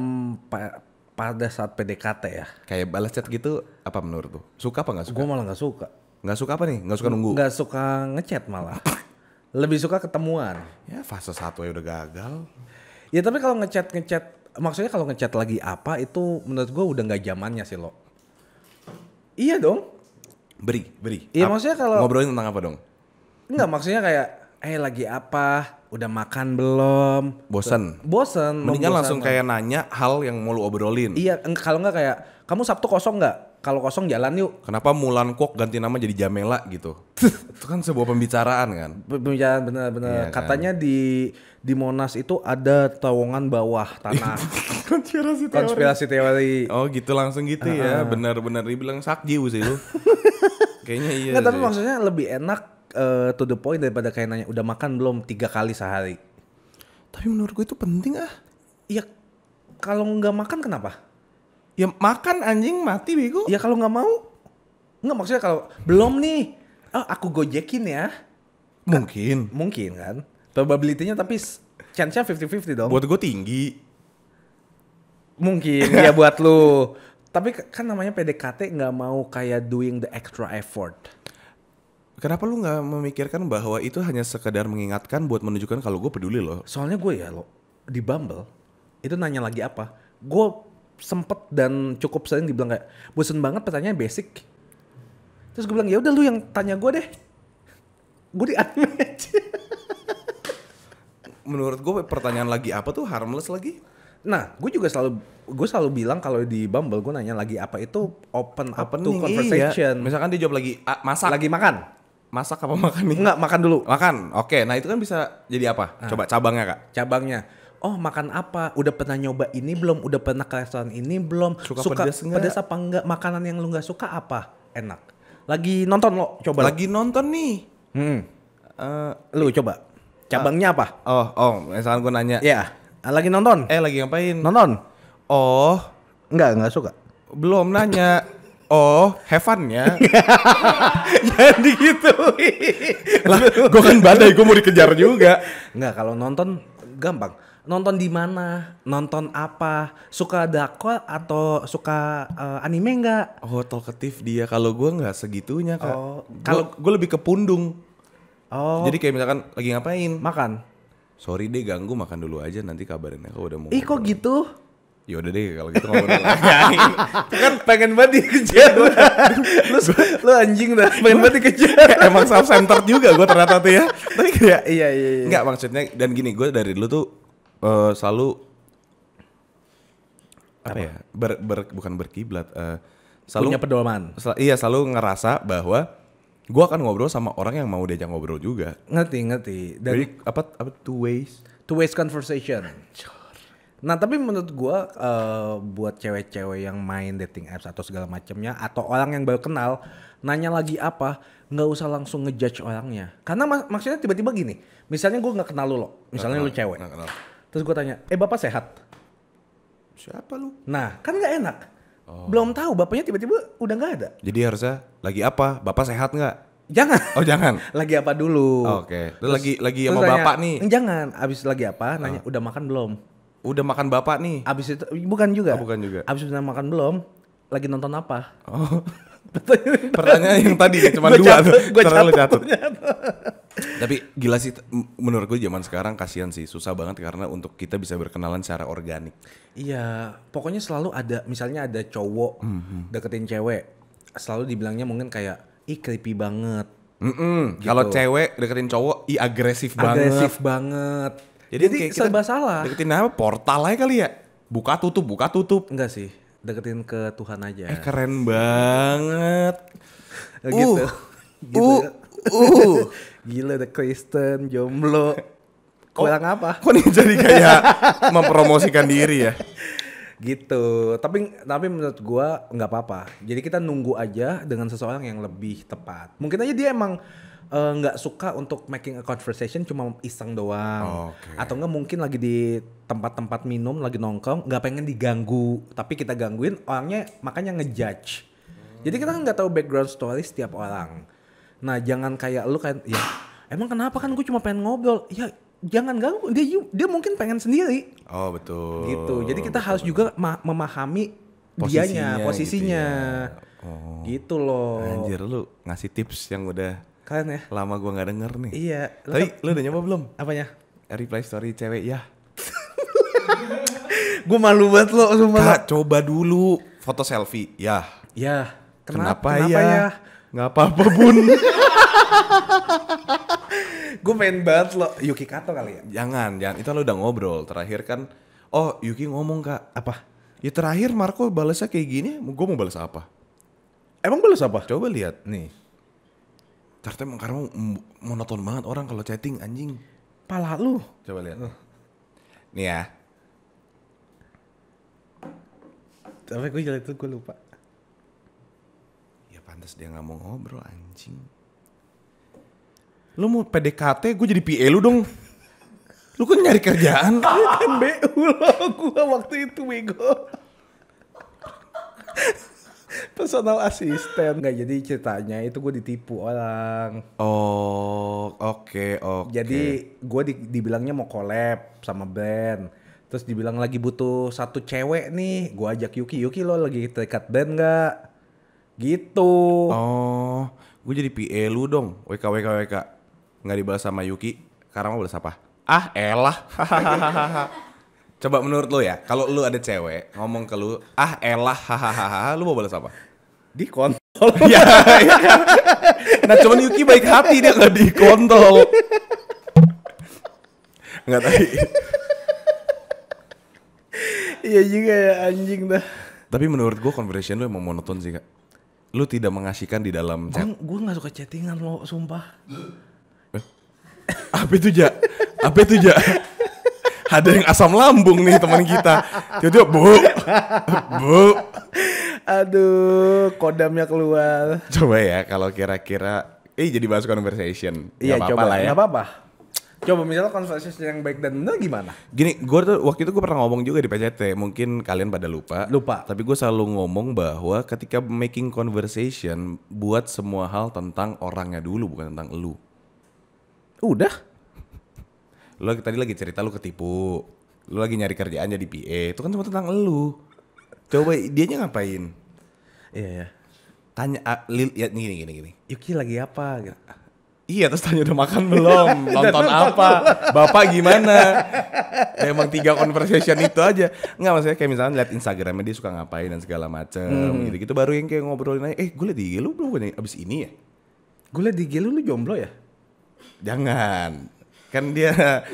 Speaker 1: pa pada saat PDKT ya. Kayak balas chat gitu apa menurut lu? Suka apa nggak suka? gua malah nggak suka. Nggak suka apa nih? Nggak suka nunggu? Nggak suka ngechat malah. Lebih suka ketemuan. Ya fase satu ya udah gagal. Ya tapi kalau ngechat ngechat maksudnya kalau ngechat lagi apa itu menurut gue udah nggak zamannya sih lo. Iya dong. Beri, beri. Iya maksudnya kalau ngobrolin tentang apa dong? Enggak, maksudnya kayak eh lagi apa? Udah makan belum? Bosen. Bosen. Mendingan langsung kayak nanya hal yang mau lu obrolin. Iya, kalau nggak kayak kamu Sabtu kosong nggak? kalau kosong jalan yuk. Kenapa Mulan Kok ganti nama jadi Jamela gitu? (laughs) itu kan sebuah pembicaraan kan. Pembicaraan benar-benar. Iya, kan? Katanya kan? di di Monas itu ada terowongan bawah tanah. (laughs) Konspirasi teori. Konspirasi teori. Oh gitu langsung gitu uh -huh. ya. Benar-benar dibilang sakji sih lu. (laughs) Kayaknya iya. Nggak, tapi maksudnya lebih enak uh, to the point daripada kayak nanya udah makan belum tiga kali sehari. Tapi menurut gue itu penting ah. Iya. Kalau nggak makan kenapa? Ya makan anjing mati bego. Ya kalau nggak mau, nggak maksudnya kalau belum nih, oh, aku gojekin ya. Mungkin. Kan, mungkin kan. Probability-nya tapi chance-nya 50-50 dong. Buat gue tinggi. Mungkin ya (laughs) buat lu. Tapi kan namanya PDKT nggak mau kayak doing the extra effort. Kenapa lu nggak memikirkan bahwa itu hanya sekedar mengingatkan buat menunjukkan kalau gue peduli loh? Soalnya gue ya lo di Bumble itu nanya lagi apa? Gue sempet dan cukup sering dibilang kayak bosen banget pertanyaan basic terus gue bilang ya udah lu yang tanya gue deh gue di menurut gue pertanyaan lagi apa tuh harmless lagi nah gue juga selalu gue selalu bilang kalau di Bumble gue nanya lagi apa itu open open tuh iya. conversation iya. misalkan dia jawab lagi masak lagi makan masak apa makan nih? Enggak, makan dulu. Makan. Oke, nah itu kan bisa jadi apa? Nah, Coba cabangnya, Kak. Cabangnya oh makan apa udah pernah nyoba ini belum udah pernah ke restoran ini belum suka, suka pedas, enggak? pedas apa enggak makanan yang lu nggak suka apa enak lagi nonton lo coba lagi lo. nonton nih hmm. uh, lu coba cabangnya uh, apa oh oh Misalnya gue nanya ya yeah. lagi nonton eh lagi ngapain nonton oh enggak enggak suka belum nanya (laughs) Oh, heaven ya. (laughs) Jadi gitu. lah, gue kan badai, gue mau dikejar juga. Enggak, kalau nonton gampang nonton di mana, nonton apa, suka dakwa atau suka uh, anime nggak? Oh, talkatif dia. Kalau gue nggak segitunya kak. Oh, kalau gue lebih ke pundung. Oh. Jadi kayak misalkan lagi ngapain? Makan. Sorry deh ganggu makan dulu aja nanti kabarin ya kau udah mau. Ih kok gitu? Ya udah deh kalau gitu ngobrol (laughs) kan pengen banget dikejar. Iya, lu, (laughs) lu anjing dah, pengen banget dikejar. Emang self center juga gue ternyata tuh ya. Tapi kayak iya iya iya. Enggak maksudnya dan gini gue dari dulu tuh uh, selalu apa, apa ya ber, ber bukan berkiblat uh, selalu punya pedoman sel, iya selalu ngerasa bahwa gue akan ngobrol sama orang yang mau diajak ngobrol juga ngerti ngerti dan Jadi, apa apa two ways two ways conversation nah tapi menurut gue uh, buat cewek-cewek yang main dating apps atau segala macamnya atau orang yang baru kenal nanya lagi apa nggak usah langsung ngejudge orangnya karena mak maksudnya tiba-tiba gini misalnya gue nggak kenal lu lo misalnya gak cewek gak kenal Terus gue tanya, eh bapak sehat? Siapa lu? Nah, kan gak enak. Oh. Belum tahu bapaknya tiba-tiba udah gak ada. Jadi harusnya lagi apa? Bapak sehat gak? Jangan. Oh jangan. (laughs) lagi apa dulu? Oke. Okay. Terus, lagi lagi terus sama tanya, bapak nih. Jangan. Abis lagi apa? Ah. Nanya oh. udah makan belum? Udah makan bapak nih. Abis itu bukan juga. Oh, bukan juga. Abis udah makan belum? Lagi nonton apa? Oh. (laughs) Pertanyaan yang tadi (laughs) cuma dua tuh. Gue catat. catat. Tapi gila sih menurut gue zaman sekarang kasihan sih susah banget karena untuk kita bisa berkenalan secara organik. Iya, pokoknya selalu ada misalnya ada cowok mm -hmm. deketin cewek, selalu dibilangnya mungkin kayak ih creepy banget. Mm -mm. Gitu. Kalau cewek deketin cowok, ih agresif, agresif banget. Agresif banget. Jadi, Jadi kayak kita salah. Deketin apa? Portal aja kali ya? Buka tutup, buka tutup. Enggak sih deketin ke Tuhan aja. Eh keren banget. Eh, gitu. Uh, (laughs) gitu. Uh, uh. (laughs) Gila The Kristen, jomblo. Kurang oh, apa? Kok ini jadi kayak mempromosikan diri ya? (laughs) Gitu. Tapi tapi menurut gua nggak apa-apa. Jadi kita nunggu aja dengan seseorang yang lebih tepat. Mungkin aja dia emang Eh, nggak uh, suka untuk making a conversation cuma iseng doang okay. atau nggak mungkin lagi di tempat-tempat minum lagi nongkrong nggak pengen diganggu tapi kita gangguin orangnya makanya ngejudge hmm. jadi kita kan nggak tahu background story setiap orang nah jangan kayak lu kan ya emang kenapa kan gue cuma pengen ngobrol ya jangan ganggu dia dia mungkin pengen sendiri oh betul gitu jadi kita betul. harus juga memahami posisinya, dianya posisinya gitu, ya. oh. gitu loh anjir lu ngasih tips yang udah Kalian ya? Lama gue gak denger nih. Iya. Tapi lo udah nyoba belum? Apanya? Reply story cewek ya. (laughs) gue malu banget lo, sumpah. Kak, coba dulu foto selfie. Ya. Ya. Kenapa, kenapa, ya? ya? Nggak apa-apa bun. (laughs) gue pengen banget lo Yuki Kato kali ya. Jangan, jangan. Itu lo udah ngobrol. Terakhir kan, oh Yuki ngomong kak. Apa? Ya terakhir Marco balasnya kayak gini, gue mau balas apa? Emang balas apa? Coba lihat nih. Karena emang karena monoton banget orang kalau chatting anjing. Pala lu. Coba lihat. Uh. Nih ya. Tapi gue jelek tuh gue lupa. Ya pantas dia nggak mau ngobrol anjing. Lu mau PDKT gue jadi PE lu dong. lu kan nyari kerjaan. (laughs) kan BU lo gue waktu itu bego. (laughs) personal assistant nggak jadi ceritanya itu gue ditipu orang oh oke okay, oke okay. jadi gue di, dibilangnya mau collab sama band terus dibilang lagi butuh satu cewek nih gue ajak Yuki Yuki lo lagi terikat band nggak gitu oh gue jadi PA lu dong WK WK WK nggak dibalas sama Yuki karena mau balas apa ah elah (laughs) Coba menurut lu ya, kalau lu ada cewek ngomong ke lu, ah elah hahaha, lu mau balas apa? Di (laughs) ya, ya. Nah cuman Yuki baik hati dia nggak di kontol. Nggak tadi. Iya juga ya anjing dah. Tapi menurut gua conversation lu emang monoton sih kak. Lu tidak mengasihkan di dalam chat. Gue gak suka chattingan lo, sumpah. Eh? Apa itu ja? Apa itu ja? ada yang asam lambung nih teman kita. Jadi bu, bu. Aduh, kodamnya keluar. Coba ya kalau kira-kira, eh jadi bahas conversation. iya apa -apa coba, lah ya. Gak apa-apa. Coba misalnya conversation yang baik dan benar gimana? Gini, gue tuh waktu itu gue pernah ngomong juga di PCT, mungkin kalian pada lupa. Lupa. Tapi gue selalu ngomong bahwa ketika making conversation, buat semua hal tentang orangnya dulu, bukan tentang lu. Udah? lo tadi lagi cerita lo ketipu lo lagi nyari kerjaan jadi PA itu kan semua tentang lo coba dia nya ngapain iya ya tanya uh, lil ya gini gini gini Yuki lagi apa gitu Iya terus tanya udah makan belum, (laughs) nonton apa, bapak gimana. Emang tiga conversation itu aja. Enggak maksudnya kayak misalnya lihat Instagramnya dia suka ngapain dan segala macem hmm. gitu-gitu. Baru yang kayak ngobrolin aja, eh gue liat IG lu belum kan ya? abis ini ya? Gue liat IG lu, lu jomblo ya? Jangan, kan dia (laughs)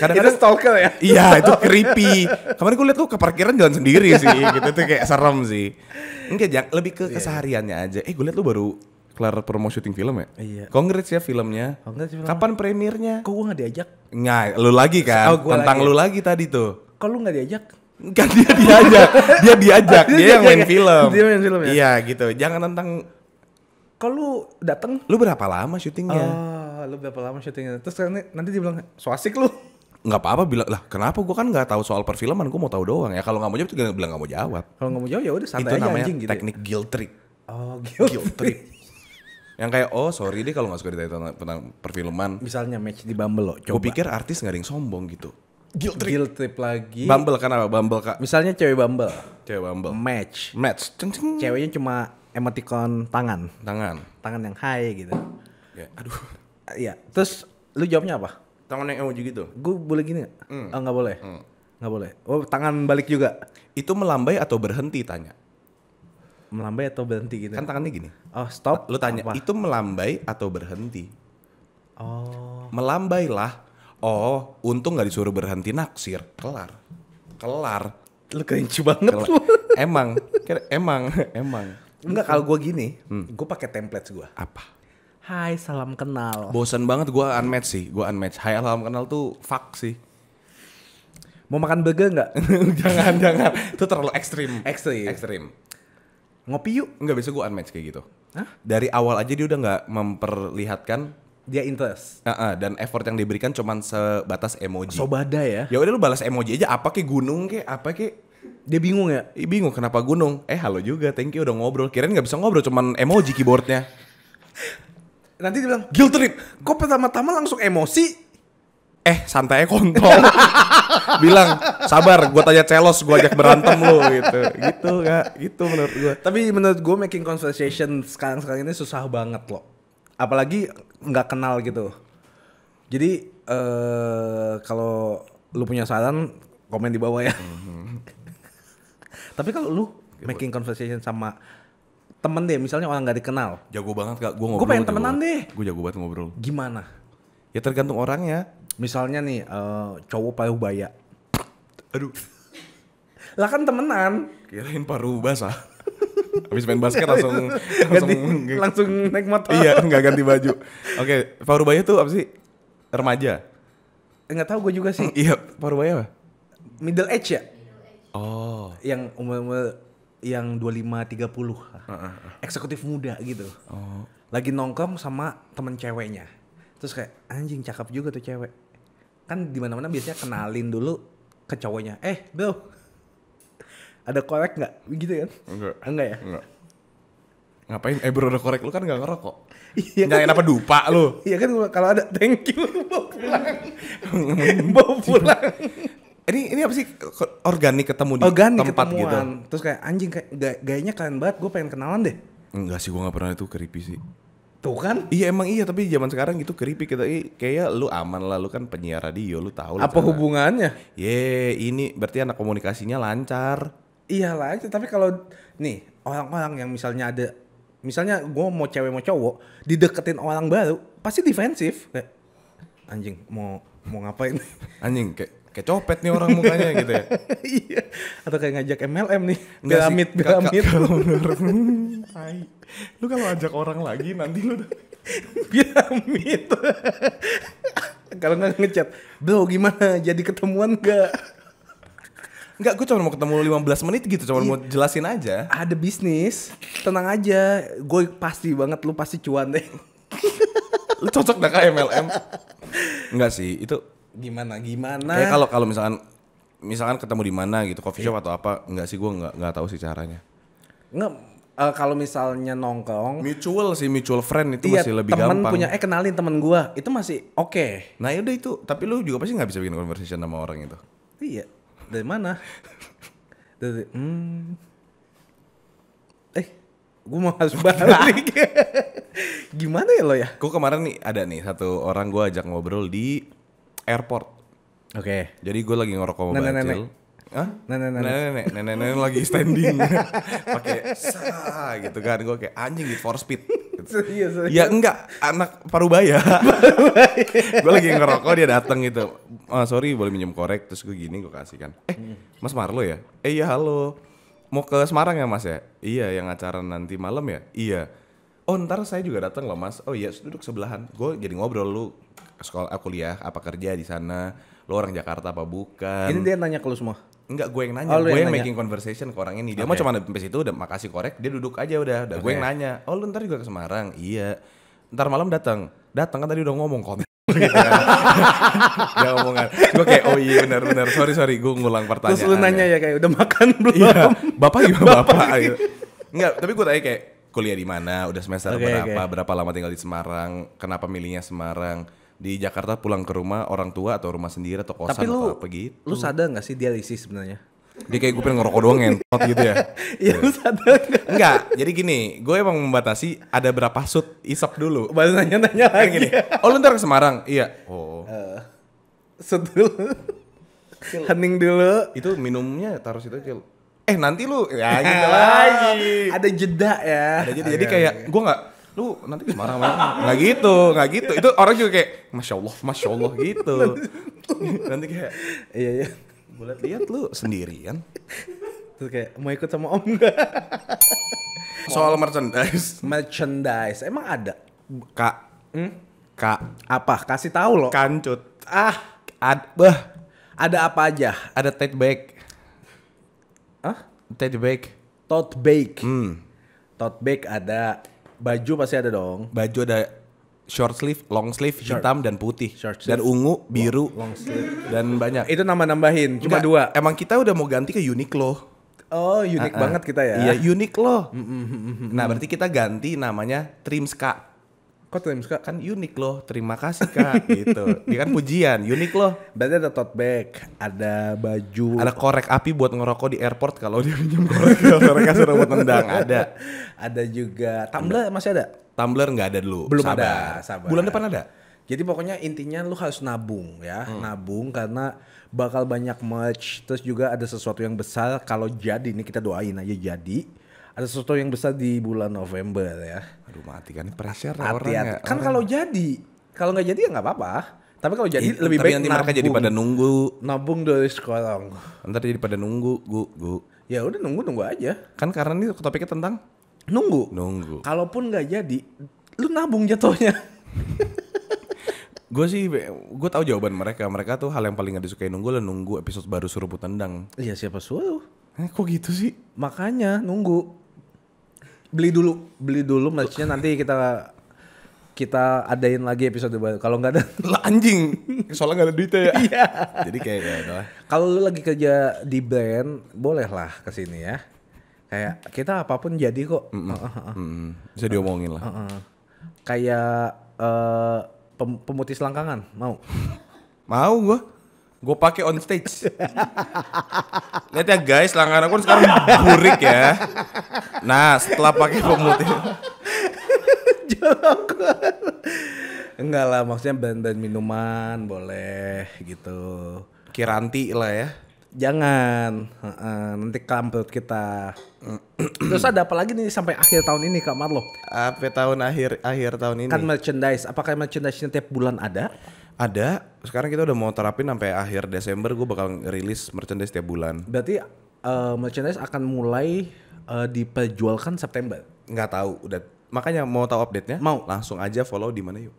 Speaker 1: kadang-kadang stalker ya (laughs) iya itu (laughs) oh. creepy kemarin gue liat lu ke parkiran jalan sendiri sih gitu tuh kayak serem sih enggak jangan lebih ke iya. kesehariannya aja eh gue liat lu baru kelar promo syuting film ya iya congrats ya filmnya congrats oh, film kapan premiernya kok gue gak diajak nggak lu lagi kan oh, tentang lagi. lu lagi tadi tuh kok lu gak diajak kan dia diajak dia diajak dia, dia yang main ya? film dia main film ya iya gitu jangan tentang kalau lu dateng lu berapa lama syutingnya uh, oh lu berapa lama syutingnya terus kan nanti dia bilang so asik lu nggak apa-apa bilang lah kenapa gua kan nggak tahu soal perfilman gua mau tahu doang ya kalau nggak mau jawab tuh bilang nggak mau jawab kalau nggak mau jawab ya udah santai itu aja namanya anjing, gitu. teknik gitu. guilt trip oh guilt, guilt trip yang kayak oh sorry deh kalau nggak suka ditanya tentang, tentang perfilman misalnya match di Bumble lo coba gue pikir artis nggak ada yang sombong gitu guilt trip guilt trip lagi Bumble kan apa Bumble kak misalnya cewek Bumble cewek Bumble match match ceng, ceng. ceweknya cuma emoticon tangan tangan tangan yang high gitu ya, aduh Iya. Terus lu jawabnya apa? Tangan yang emoji gitu. Gue boleh gini enggak? Mm. Oh, nggak boleh. Mm. boleh. Oh tangan balik juga. Itu melambai atau berhenti tanya? Melambai atau berhenti gitu? Kan tangannya gini. Oh stop. Lu tanya apa? itu melambai atau berhenti? Oh. Melambailah. Oh untung nggak disuruh berhenti naksir. Kelar. Kelar. Lu cringe banget Kelar. lu. Emang. emang. Emang. Enggak kalau gue gini. Hmm. Gue pakai template gue. Apa? Hai salam kenal. Bosan banget gue unmatch sih, gue unmatch. Hai salam kenal tuh fuck sih. Mau makan burger nggak? (laughs) jangan jangan, itu terlalu ekstrim. Ekstrim. Ekstrim. Ngopi yuk? Nggak bisa gue unmatch kayak gitu. Hah? Dari awal aja dia udah nggak memperlihatkan dia interest. Uh, uh, dan effort yang diberikan cuman sebatas emoji. Sobada ya. Ya udah lu balas emoji aja apa ke gunung ke apa ke dia bingung ya? Ih, bingung kenapa gunung? Eh halo juga, thank you udah ngobrol. Kirain nggak bisa ngobrol cuman emoji keyboardnya. (laughs) nanti dia bilang guilt trip kok pertama-tama langsung emosi eh santai kontol
Speaker 2: (laughs) bilang sabar gue tanya celos gue ajak berantem lu gitu gitu
Speaker 1: gak gitu menurut gue tapi menurut gue making conversation sekarang sekarang ini susah banget loh apalagi nggak kenal gitu jadi uh, kalau lu punya saran komen di bawah ya mm -hmm. (laughs) tapi kalau lu making conversation sama temen deh misalnya orang gak dikenal jago banget gak gue ngobrol gue pengen temenan deh gue jago banget ngobrol gimana ya tergantung orangnya misalnya nih uh, cowok parubaya aduh lah kan temenan kirain paruh basah (laughs) habis main basket iya, langsung iya. langsung ganti, langsung naik motor iya nggak ganti baju oke okay, parubaya tuh apa sih remaja eh, nggak tahu gue juga sih iya parubaya apa middle age ya oh yang umur umur yang 25 30 puluh uh, uh, uh. eksekutif muda gitu. Oh. Lagi nongkrong sama temen ceweknya. Terus kayak anjing cakep juga tuh cewek. Kan di mana-mana biasanya kenalin dulu ke cowoknya. Eh, bro. Ada korek nggak? Gitu kan? Enggak. Enggak ya? Enggak. Ngapain? Eh bro ada korek lu kan gak ngerokok. (laughs) Iya Jangan kan, apa dupa lu. Iya kan kalau ada thank you bawa (laughs) pulang. bawa pulang ini ini apa sih organik ketemu di organik tempat gitu? ketemuan. gitu terus kayak anjing kayak gayanya keren banget gue pengen kenalan deh enggak sih gue nggak pernah itu keripik sih Tuh kan? Iya emang iya tapi zaman sekarang gitu keripi kita iya, kayak lu aman lah lu kan penyiar radio lu tahu lah. Apa cara. hubungannya? Ye, ini berarti anak komunikasinya lancar. Iya lancar tapi kalau nih orang-orang yang misalnya ada misalnya gue mau cewek mau cowok dideketin orang baru pasti defensif kayak anjing mau mau ngapain anjing kayak kayak copet nih orang mukanya gitu ya. (laughs) Iya. Atau kayak ngajak MLM nih. Piramid, piramid. (laughs) lu kalau ajak orang lagi nanti lu udah (laughs) piramid. kalau nggak ngechat, bro gimana? Jadi ketemuan nggak? Enggak, gue cuma mau ketemu 15 menit gitu, cuma iya. mau jelasin aja. Ada bisnis, tenang aja. Gue pasti banget, lu pasti cuan deh. lu cocok gak ke MLM? Enggak sih, itu gimana gimana kayak kalau kalau misalkan misalkan ketemu di mana gitu coffee shop iya. atau apa nggak sih gue nggak nggak tahu sih caranya nggak uh, eh, kalau misalnya nongkrong mutual sih mutual friend itu iya, masih lebih temen gampang temen punya eh kenalin temen gue itu masih oke okay. nah yaudah itu tapi lu juga pasti nggak bisa bikin conversation sama orang itu iya dari mana dari hmm. eh gua mau harus balik (laughs) gimana ya lo ya gua kemarin nih ada nih satu orang gue ajak ngobrol di airport. Oke. Okay. Jadi gue lagi ngerokok sama nenek, Bacil. Nenek. Nenek nenek nenek nenek nenek lagi standing (laughs) pakai sa gitu kan gue kayak anjing di four speed. (laughs) Iya, enggak, anak parubaya. (laughs) gue lagi ngerokok dia datang gitu. Oh, sorry boleh minjem korek terus gue gini gue kasih kan. Eh, Mas Marlo ya? Eh iya halo. Mau ke Semarang ya Mas ya? Iya yang acara nanti malam ya? Iya oh ntar saya juga datang loh mas oh iya duduk sebelahan gue jadi ngobrol lu sekolah aku eh, kuliah apa kerja di sana lo orang Jakarta apa bukan ini dia nanya ke lo semua Enggak, gue yang nanya. Oh, gue yang, nanya. making conversation ke orang ini. Dia okay. mah cuma sampai situ udah makasih korek, dia duduk aja udah. Udah okay. gue yang nanya. Oh, lu ntar juga ke Semarang? Iya. Ntar malam datang. Datang kan tadi udah ngomong kok. (laughs) ya omongan. Gue kayak oh iya benar benar. Sorry sorry, gue ngulang pertanyaan. Terus lu ya. nanya ya kayak udah makan (laughs) belum? Iya. Bapak gimana bapak? bapak gitu. Enggak, tapi gue tanya kayak kuliah di mana, udah semester okay, berapa, okay. berapa lama tinggal di Semarang, kenapa milihnya Semarang di Jakarta pulang ke rumah orang tua atau rumah sendiri atau kosan Tapi lu, atau apa gitu. Lu sadar gak sih dia sebenarnya? Dia kayak gue pengen ngerokok doang ngentot (laughs) gitu ya. Iya lu sadar gak? Enggak, jadi gini, gue emang membatasi ada berapa sud isap dulu. Baru nanya-nanya lagi. Gini, oh lu ntar ke Semarang? Iya. Oh. Uh, sud dulu. Hening dulu. Itu minumnya taruh situ aja. Eh nanti lu ya gitu (laughs) lagi. Ada jeda ya. Ada jeda. Jadi kayak gue nggak lu nanti marah marah nggak gitu nggak gitu itu orang juga kayak masya allah masya allah gitu (laughs) nanti kayak iya iya boleh lihat lu sendirian tuh kayak mau ikut sama om gak (laughs) soal merchandise merchandise emang ada kak hmm? kak apa kasih tahu lo kancut ah ad bah ada apa aja ada tote bag ah huh? tote bag tote bag hmm. tote bag ada Baju pasti ada dong. Baju ada short sleeve, long sleeve, short. hitam dan putih, short dan ungu, biru, long, long sleeve. dan banyak. Itu nama nambahin, cuma Nggak, dua. Emang kita udah mau ganti ke loh Oh, unik uh ah, -uh. Ah. banget kita ya. Iya, unik loh. Mm -hmm. nah, berarti kita ganti namanya Trimska kok terima kasih kan unik loh terima kasih kak (laughs) gitu Ini kan pujian unik loh berarti ada tote bag ada baju ada korek api buat ngerokok di airport kalau dia pinjam korek (laughs) korek kasur buat nendang ada ada juga tumbler masih ada tumbler nggak ada dulu belum sabar. ada sabar. bulan depan ada jadi pokoknya intinya lu harus nabung ya, hmm. nabung karena bakal banyak merch, terus juga ada sesuatu yang besar kalau jadi ini kita doain aja jadi ada sesuatu yang besar di bulan November ya. Aduh mati kan pressure orang hati. ya. Kan kalau jadi, kalau nggak jadi ya nggak apa-apa. Tapi kalau jadi iya, lebih baik nanti mereka jadi pada nunggu. Nabung dari sekarang. Ntar jadi pada nunggu, gu, gu. Ya udah nunggu nunggu aja. Kan karena ini topiknya tentang nunggu. Nunggu. Kalaupun nggak jadi, lu nabung jatuhnya. gue sih gue tau jawaban mereka mereka tuh hal yang paling gak disukai nunggu lah nunggu episode baru suruh tendang iya siapa suruh eh, kok gitu sih makanya nunggu beli dulu beli dulu maksudnya nanti kita kita adain lagi episode baru kalau nggak ada (laughs) lah anjing soalnya nggak ada duitnya ya iya. jadi kayak ya kalau lu lagi kerja di brand bolehlah kesini ya kayak kita apapun jadi kok mm -mm. Uh, uh, Mm Mm bisa diomongin lah uh, uh. kayak uh, pem pemutih selangkangan mau mau gua gue pakai on stage. Lihat ya guys, langganan aku sekarang burik ya. Nah, setelah pakai pemutih. Jorok. Enggak lah, maksudnya band dan minuman boleh gitu. Kiranti lah ya. Jangan, uh, nanti kampret kita. (clears throat) Terus ada apa lagi nih sampai akhir tahun ini Kak Marlo? Apa tahun akhir akhir tahun ini? Kan merchandise, apakah merchandise tiap bulan ada? Ada. Sekarang kita udah mau terapin sampai akhir Desember gue bakal rilis merchandise setiap bulan. Berarti uh, merchandise akan mulai uh, diperjualkan September. Nggak tahu, udah makanya mau tahu update-nya? Mau. Langsung aja follow di mana yuk?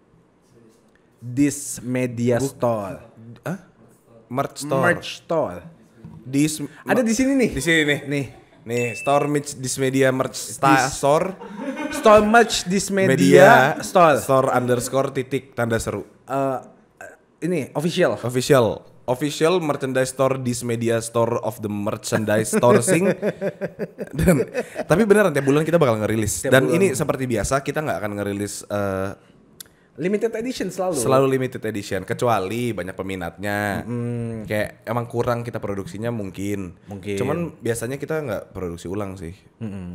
Speaker 1: This Media Buk Store. Hah? Merch Store. Merch Store. This Ada di sini nih. Di sini nih. Nih. Nih, Store Merch This Media Merch Store. Store Merch This Media, Media Store. Store underscore titik tanda seru. Uh, ini official. Official. Official merchandise store di media store of the merchandise sing. (laughs) Dan tapi beneran tiap bulan kita bakal ngerilis. Tiap Dan bulan. ini seperti biasa kita nggak akan ngerilis uh, limited edition selalu selalu limited edition kecuali banyak peminatnya mm. kayak emang kurang kita produksinya mungkin mungkin cuman biasanya kita nggak produksi ulang sih mm -mm.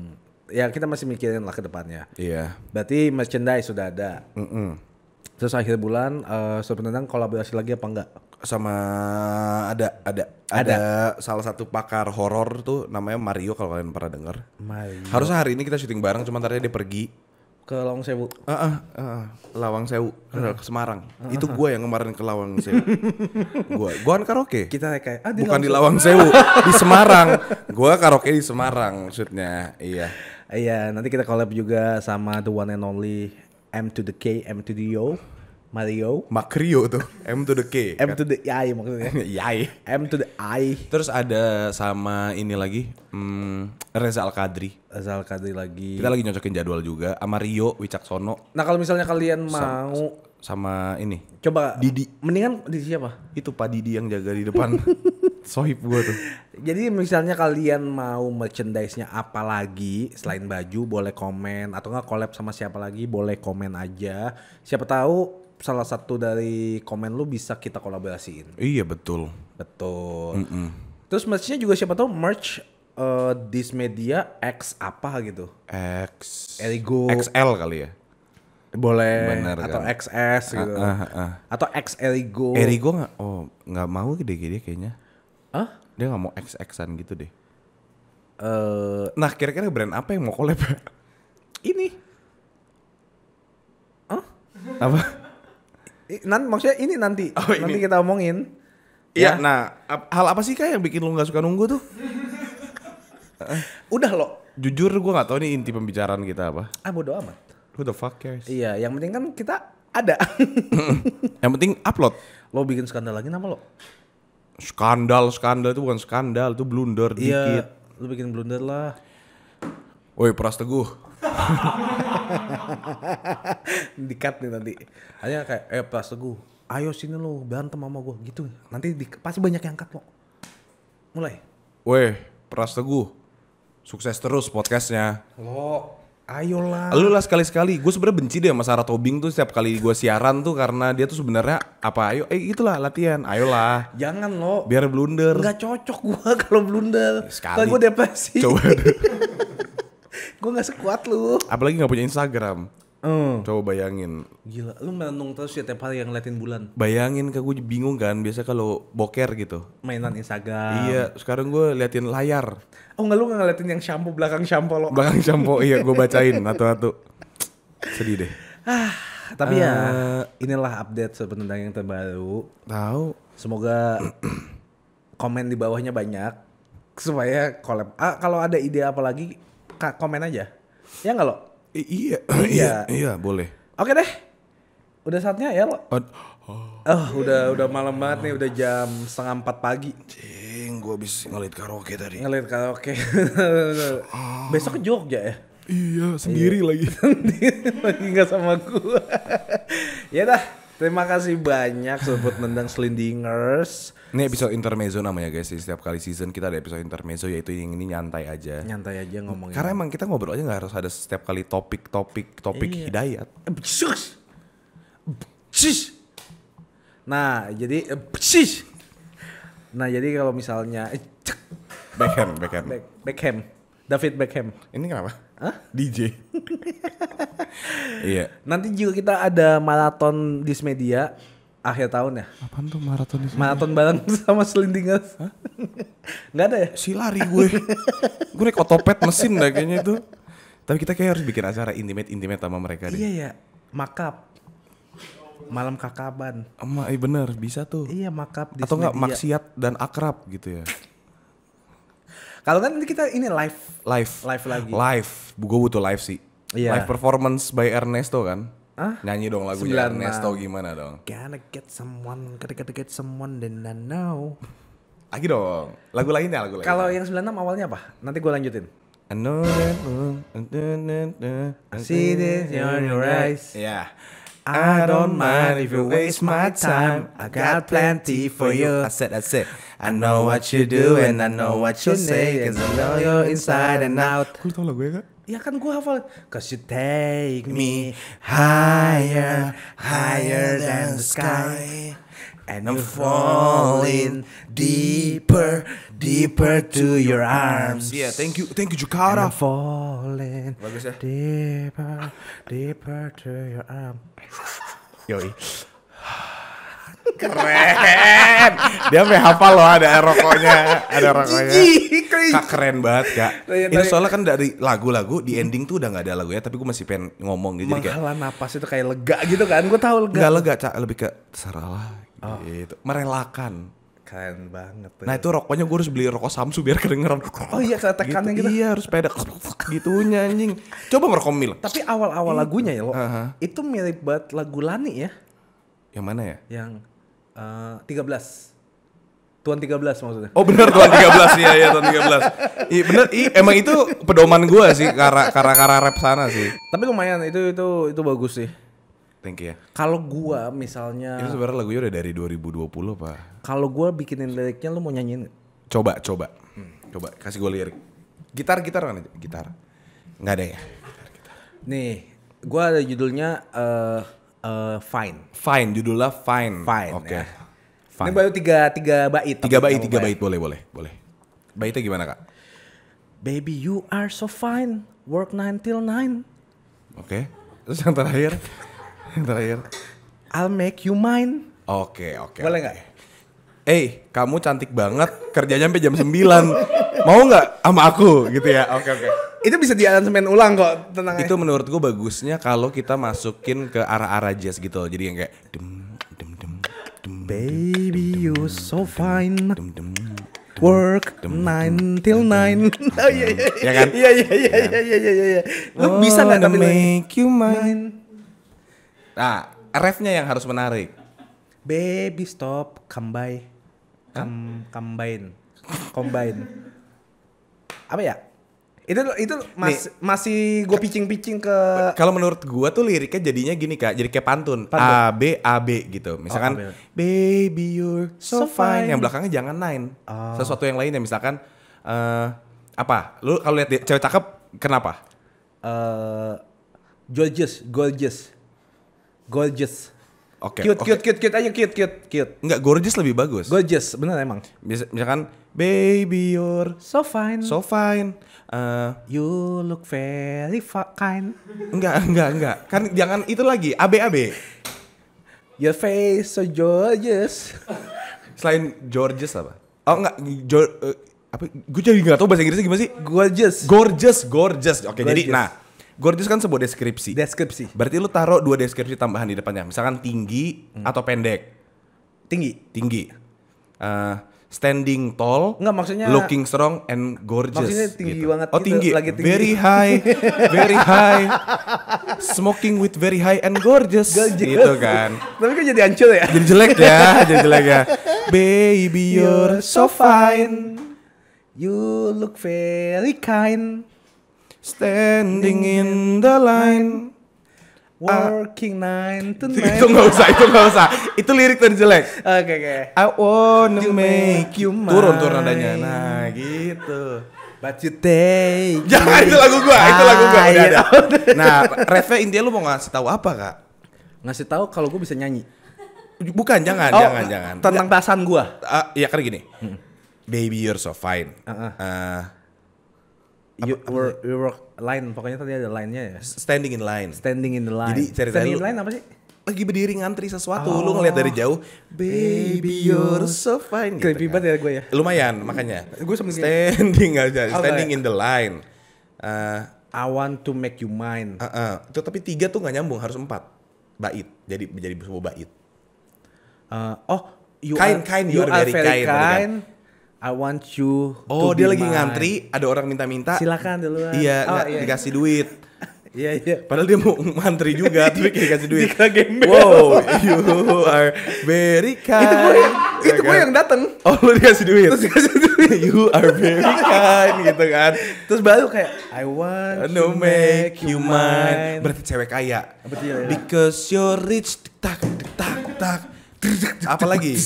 Speaker 1: ya kita masih mikirin lah ke depannya iya yeah. berarti merchandise sudah ada mm -mm. Terus akhir bulan uh, eh, sebenarnya kolaborasi lagi apa enggak? Sama ada ada ada, ada salah satu pakar horor tuh namanya Mario kalau kalian pernah dengar. Mario. Harusnya hari ini kita syuting bareng cuman tadi dia pergi ke Lawang Sewu. Heeh, uh, uh, uh, Lawang Sewu uh. ke Semarang. Uh, Itu gue yang kemarin ke Lawang Sewu. (laughs) gue gua kan karaoke. Kita kayak ah, di bukan di Lawang Sewu, di (laughs) Semarang. gue karaoke di Semarang maksudnya. Iya. Iya, nanti kita collab juga sama The One and Only M to the K, M to the O, Mario. Makrio tuh, (laughs) M to the K. M kan? to the I maksudnya. (laughs) Ya, I, M to the I. Terus ada sama ini lagi, hmm, Reza Al Kadri. Reza Al Kadri lagi. Kita lagi nyocokin jadwal juga, sama Rio Wicaksono. Nah kalau misalnya kalian mau sama ini. Coba. Didi. Mendingan di siapa? Itu Pak Didi yang jaga di depan. (laughs) sohib gue tuh. Jadi misalnya kalian mau merchandise-nya apa lagi selain baju boleh komen atau nggak collab sama siapa lagi boleh komen aja. Siapa tahu salah satu dari komen lu bisa kita kolaborasiin. Iya betul. Betul. Mm -mm. Terus merchnya juga siapa tahu merch uh, eh, media X apa gitu. X. Erigo. XL kali ya boleh Bener, atau kan? XS gitu uh, uh, uh. atau X Erigo Erigo nggak oh nggak mau gede-gede kayaknya Hah? Dia nggak mau XX-an gitu deh. Uh, nah kira-kira brand apa yang mau collab? (laughs) ini. Hah? Apa? Nan, maksudnya ini nanti. Oh, nanti kita omongin. Iya, ya. nah hal apa sih kayak yang bikin lu nggak suka nunggu tuh? (laughs) Udah loh. Jujur gue gak tahu nih inti pembicaraan kita apa. Ah bodo amat. Who the fuck cares? Iya, yang penting kan kita ada. (laughs) yang penting upload. Lo bikin skandal lagi nama lo? skandal skandal itu bukan skandal itu blunder iya, dikit lu bikin blunder lah woi peras teguh (laughs) dikat nih nanti hanya kayak eh peras teguh ayo sini lo berantem sama gue gitu nanti di, pasti banyak yang angkat lo mulai Woi peras teguh sukses terus podcastnya lo Ayolah. Lu lah sekali-sekali. Gue sebenarnya benci deh sama Sarah Tobing tuh setiap kali gue siaran tuh karena dia tuh sebenarnya apa ayo eh itulah latihan. Ayolah. Jangan lo. Biar blunder. Gak cocok gue (laughs) kalau blunder. Eh, sekali. Gue depresi. Coba. (laughs) gue gak sekuat lu. Apalagi gak punya Instagram. Uh. Coba bayangin. Gila, lu merenung terus ya tiap hari yang ngeliatin bulan. Bayangin ke gue bingung kan, biasa kalau boker gitu. Mainan Instagram. Iya, sekarang gue liatin layar. Oh enggak lu gak ngeliatin yang shampoo belakang shampoo lo. Belakang shampoo, iya gue bacain satu-satu. Sedih deh. Ah, tapi uh, ya eh. inilah update sebenarnya yang terbaru. Tahu. Semoga (clears throat) komen di bawahnya banyak supaya collab. Ah, kalau ada ide apa lagi, komen aja. Ya nggak lo? I iya, (clears throat) iya, iya, iya, boleh. Oke deh. Udah saatnya ya lo. Oh, oh udah udah malam banget nih, udah jam setengah empat pagi. Cing, gue habis ngeliat karaoke tadi. Ngeliat karaoke. (laughs) Besok ke Jogja ya?
Speaker 2: Iya, sendiri iya. lagi. (laughs) sendiri
Speaker 1: lagi nggak sama gue. (laughs) ya dah, Terima kasih banyak Sobat Mendang Slendingers. Ini episode intermezzo namanya guys. setiap kali season kita ada episode intermezzo yaitu yang ini nyantai aja. Nyantai aja ngomongin. Karena emang kita ngobrol aja nggak harus ada setiap kali topik-topik topik iya. hidayat. Eh, nah, jadi sus. Eh, nah, jadi kalau misalnya eh, Beckham, Beckham. Beckham. David Beckham. Ini kenapa? Hah? DJ. (laughs) iya. Nanti juga kita ada maraton Dismedia akhir tahun ya. Apaan tuh maraton Dismedia? Maraton bareng (laughs) sama selindingan. Hah? Gak ada ya? Si lari gue. gue naik otopet mesin dah kayaknya itu. Tapi kita kayak harus bikin acara intimate-intimate sama mereka deh. Iya ya. Makap. Malam kakaban. Ama, iya bener bisa tuh. Iya makap. Dismedia. Atau gak maksiat dan akrab gitu ya. Kalau kan nanti kita ini live. Live. Live lagi. Live. Gue butuh live sih. Yeah. Live performance by Ernesto kan. Huh? Nyanyi dong lagunya 96. Ernesto gimana dong? Gonna get someone, gonna, kata get someone then I know. Lagi dong. Lagu lainnya, lagu lainnya. Kalau yang 96 awalnya apa? Nanti gue lanjutin. I know that I see this in your eyes. Ya. Yeah. I don't mind if you waste my time. I got plenty for you. I said, I said, I know what you do and I know what you say. Cause I know you're inside and out. You tahu lagu ya kan? Ya kan gue hafal. Cause you take me higher, higher than the sky. And I'm falling deeper, deeper to your arms. Yeah, thank you, thank you Jukara. And I'm falling Bagus, ya? deeper, deeper to your arms. Yoi. Keren. Dia sampai hafal loh ada rokoknya, ada rokoknya. Kak keren banget kak. Ini soalnya kan dari lagu-lagu di ending tuh udah gak ada lagu ya, tapi gue masih pengen ngomong gitu. Menghala kayak, napas itu kayak lega gitu kan? Gue tau lega. Gak lega cak, lebih ke seralah Oh. Gitu. Merelakan. Keren banget. Tuh. Nah itu rokoknya gue harus beli rokok Samsu biar kedengeran. Oh iya kena tekannya gitu. gitu. Iya harus peda gitu nyanying. Coba ngerokok mil. Tapi awal-awal iya. lagunya ya lo. Uh -huh. Itu mirip banget lagu Lani ya. Yang mana ya? Yang eh, tiga uh, 13. Tuan 13 maksudnya. Oh benar Tuan 13 iya iya Tuan 13. Iya benar i, iya, emang itu pedoman gua sih kara kara kara rap sana sih. Tapi lumayan itu itu itu bagus sih. Thank you ya. Kalau gua misalnya Itu sebenarnya lagunya udah dari 2020, Pak. Kalau gua bikinin liriknya lu mau nyanyiin? Coba, coba. Hmm. Coba kasih gua lirik. Gitar, gitar mana? Gitar. Gak ada ya. Gitar, gitar. Nih, gua ada judulnya eh uh, uh, Fine. Fine, judulnya Fine. Fine. Oke. Okay. Ya. Fine. Ini baru tiga tiga bait. Tiga bait, tiga bait boleh, boleh, boleh. Baitnya gimana, Kak? Baby, you are so fine. Work nine till nine. Oke. Okay. Terus yang terakhir yang terakhir. I'll make you mine. Oke, okay, oke. Okay, Boleh nggak? Okay. Eh, hey, kamu cantik banget, kerjanya sampai jam 9. Mau nggak sama aku gitu ya? Oke, okay, oke. Okay. Itu bisa di semen ulang kok, tenang Itu aja. menurut gue bagusnya kalau kita masukin ke arah-arah jazz gitu Jadi yang kayak dem dem dem dem Baby you so fine. dum, dum, dum, work nine till nine. (laughs) Oh iya, iya iya. Ya kan? Iya iya iya iya iya iya. iya. Lu oh, bisa nggak tapi make you mine? Nah, refnya yang harus menarik. Baby stop, come by. Come, combine. Combine. Apa ya? Itu itu mas, Nih, masih gue picing-picing ke Kalau menurut gue tuh liriknya jadinya gini Kak, jadi kayak pantun. pantun. A B A B gitu. Misalkan oh, baby you're so, so fine. fine. Yang belakangnya jangan nine. Oh. Sesuatu yang lain lainnya misalkan uh, apa? Lu kalau lihat cewek cakep kenapa? Uh, gorgeous, gorgeous. Gorgeous. Oke. Okay, cute, okay. cute, cute, cute aja, cute, cute, cute. Enggak, gorgeous lebih bagus. Gorgeous, bener emang. Bisa, misalkan, baby you're so fine, so fine. Uh, you look very kind. Enggak, enggak, enggak. Kan jangan itu lagi, B. Your face so gorgeous. Selain gorgeous apa? Oh enggak, jo uh, apa? Gue jadi gak tau bahasa Inggrisnya gimana sih? Gorgeous. Gorgeous, gorgeous. Oke, okay, jadi nah Gorgeous kan sebuah deskripsi. Deskripsi. Berarti lu taruh dua deskripsi tambahan di depannya. Misalkan tinggi hmm. atau pendek. Tinggi. Tinggi. Uh, standing tall, nggak maksudnya looking strong and gorgeous. Maksudnya tinggi gitu. banget. Oh gitu, tinggi, lagi tinggi. very high, very high, smoking with very high and gorgeous, gorgeous. gitu kan. Tapi kan jadi hancur ya. Jadi jelek ya, jadi jelek ya. Baby you're so fine, you look very kind. Standing in the line. Working nine to (laughs) nine. itu nggak usah, itu nggak usah. Itu lirik tadi jelek. Oke okay, oke. Okay. I wanna you make you mine. Turun turun adanya Nah gitu. But you take. (laughs) Jangan itu lagu gua, itu lagu gua. Ah, udah, iya. (laughs) Nah, refnya intinya lu mau ngasih tahu apa kak? Ngasih tahu kalau gua bisa nyanyi. Bukan, jangan, oh, jangan, jangan. Tentang perasaan ya. gua. Uh, ya kan gini. Hmm. Baby you're so fine. Uh -uh. Uh, you apa, were, you were line pokoknya tadi ada line-nya ya standing in line standing in the line jadi cerita standing in line apa sih lagi berdiri ngantri sesuatu oh. lu ngeliat dari jauh baby you're so fine gitu creepy kan. banget ya gue ya lumayan makanya gue standing aja standing standing in the line uh, I want to make you mine uh, uh. Itu, tapi tiga tuh nggak nyambung harus empat bait jadi menjadi sebuah bait uh, oh you kind are, kind you, you are, are very, very gitu kan. kind, kind. I want you. Oh, dia lagi mine. ngantri, ada orang minta-minta. Silakan dulu. Iya, oh, iya, dikasih iya. duit. (laughs) Iya, iya. Padahal dia mau ngantri juga, tapi kayak kasih duit. (laughs) Dikira gembel. Wow, you are very kind. Itu gue yang, ya itu kan? gue yang dateng. Oh, lu dikasih duit. Terus dikasih duit. (laughs) You are very kind gitu kan. Terus baru kayak I want to make you mine. mine. Berarti cewek kaya. Berarti. ya. Because you're rich. Tak tak tak. Apalagi?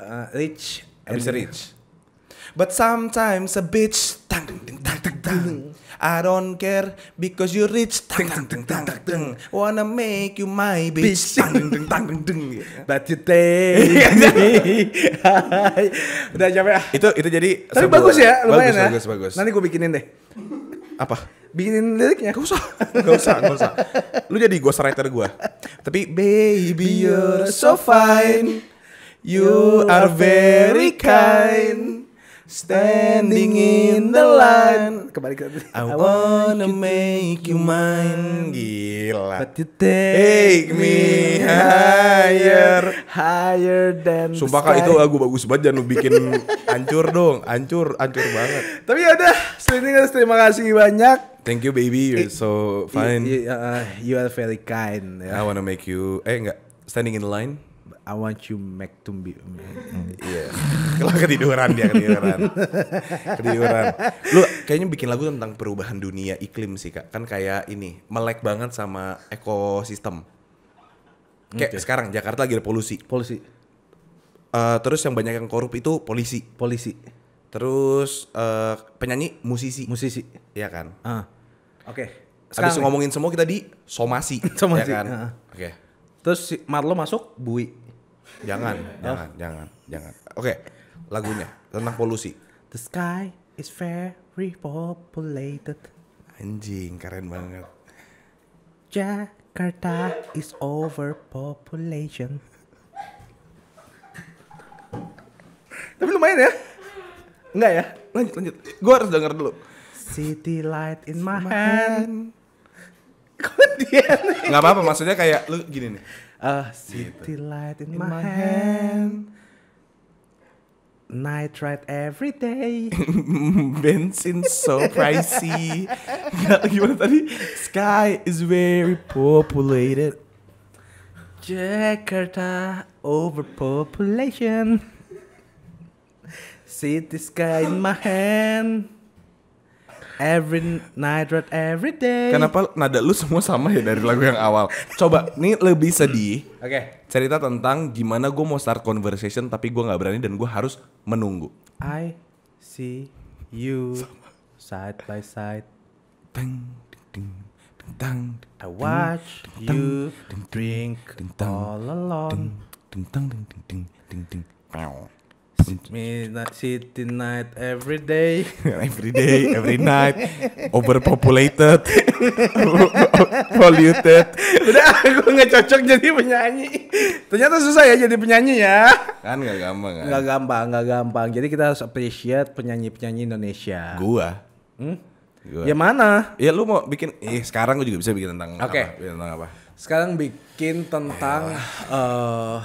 Speaker 1: Uh, eh, rich Abis rich. But sometimes a bitch tang ting tang tang tang. I don't care because you rich tang tang tang tang tang. tang. Mm-hmm. Wanna make you my bitch tang tang tang tang tang. But you take. (laughs) Udah capek ya. Itu itu jadi Tapi sebuah, bagus ya, lumayan bagus, ya. Bagus bagus. Nanti gue bikinin deh. Apa? Bikinin liriknya. Gak usah, gak usah, gak usah. Lu jadi ghostwriter gue. (laughs) Tapi baby you're so fine. You are very kind. Standing in the line. Kembali ke I wanna make you mine. Gila. But you take me higher, higher than. Sumpah kak itu lagu bagus banget jangan bikin (laughs) hancur dong, hancur, hancur banget. Tapi ada, ya Selanjutnya terima kasih banyak. Thank you baby, you're so fine. You, you, uh, you are very kind. Yeah. I wanna make you, eh enggak, standing in the line. I want you make to be. Iya. Kalau ketiduran dia ketiduran. ketiduran. Lu kayaknya bikin lagu tentang perubahan dunia iklim sih Kak. Kan kayak ini melek banget sama ekosistem. Kayak okay. sekarang Jakarta lagi ada polusi. Polusi. Uh, terus yang banyak yang korup itu polisi. Polisi. Terus uh, penyanyi musisi. Musisi. Iya kan? Uh. Oke. Okay. Habis ngomongin semua kita di somasi, (laughs) somasi. ya kan? Uh. Oke. Okay. Terus si Marlo masuk Bui jangan, oh. jangan, jangan, jangan. Oke, okay, lagunya tentang polusi. The sky is very populated. Anjing, keren banget. Jakarta is overpopulation. Tapi lumayan ya. Enggak ya? Lanjut, lanjut. Gue harus denger dulu. City light in my hand. Kok dia nih? Gak apa-apa, maksudnya kayak lu gini nih uh, City light in, in my, my hand. hand Night ride every day (laughs) Benzin so pricey Gimana (laughs) tadi? Sky is very populated Jakarta overpopulation City sky in my hand Every night, right every day. Kenapa nada lu semua sama ya dari lagu yang awal? Coba, ini lebih sedih. Oke. Okay. Cerita tentang gimana gue mau start conversation tapi gue nggak berani dan gue harus menunggu. I see you sama. side by side. Teng, ding, ding, ding I watch ding, you ding, drink ding, all ding Ding, ding, ding, ding, ding, ding, ding. Midnight City Night Every Day (laughs) Every Day, Every Night Overpopulated (laughs) Polluted Udah aku gak cocok jadi penyanyi Ternyata susah ya jadi penyanyi ya Kan gak gampang kan Gak gampang, gak gampang Jadi kita harus appreciate penyanyi-penyanyi Indonesia Gua? Hmm? Gua. Ya mana? Ya lu mau bikin, eh sekarang gue juga bisa bikin tentang okay. apa? Tentang apa? Sekarang bikin tentang uh,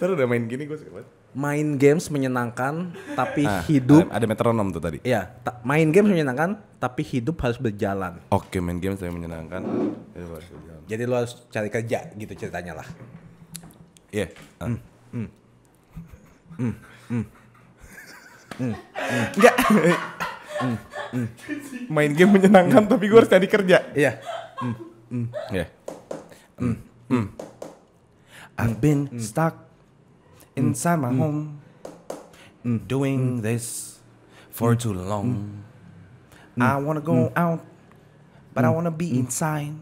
Speaker 1: Seru udah main gini gue sih main games menyenangkan tapi nah, hidup ada metronom tuh tadi ya ta main games menyenangkan tapi hidup harus berjalan oke main games tapi menyenangkan hidup harus berjalan. jadi lo harus cari kerja gitu ceritanya lah iya yeah. uh. mm, mm. Mm, mm. Mm, mm. (laughs) mm, hmm. main game menyenangkan mm. tapi gue harus cari kerja iya hmm, hmm. Iya. mm, mm. yeah. mm, mm. I've been mm. stuck Mm. inside my mm. home, mm. doing this for too long. I wanna go out, but I wanna be inside.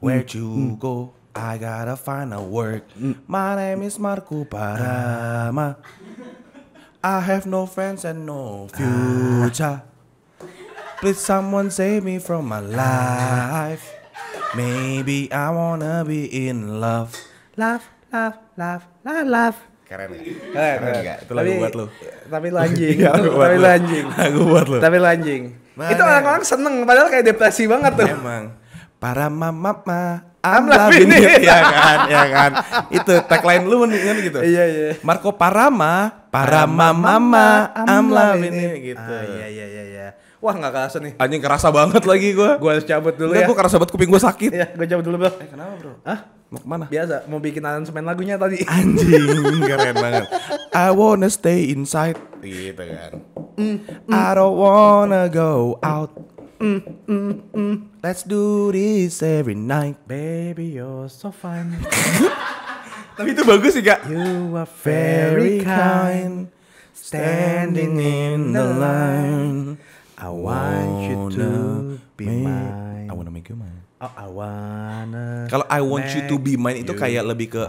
Speaker 1: Where'd you go? I gotta find a work. My name is Marco Parama. I have no friends and no future. Please, someone save me from my life. Maybe I wanna be in love. Love, love, love, love, love. keren gak? Ya? Keren, keren gak? Itu iya, lagu buat lu. Tapi lu anjing. tapi lu anjing. buat lu. Tapi lu anjing. Itu orang-orang seneng padahal kayak depresi banget tuh. Emang. Para mama ma I'm loving it. Ya kan, ya kan. Itu tagline lu mendingan gitu. Iya, iya. Marco Parama, para mama amlah I'm loving it gitu. Ah, iya, iya, iya, iya. Wah gak kerasa nih Anjing kerasa banget lagi gue Gue harus cabut dulu ya Gue kerasa banget kuping gue sakit Iya gue cabut dulu bro Eh kenapa bro? Hah? Mau kemana? Biasa, mau bikin aransemen lagunya tadi. (laughs) Anjing, keren banget. I wanna stay inside. Gitu kan. Mm, mm, I don't wanna go out. Mm, mm, mm. Let's do this every night. Baby, you're so fine. (laughs) Tapi itu bagus sih, Kak. You are very kind. Standing in the line. I want you to be mine. I wanna make you mine. Oh, I wanna. Kalau I want you to be mine itu kayak lebih ke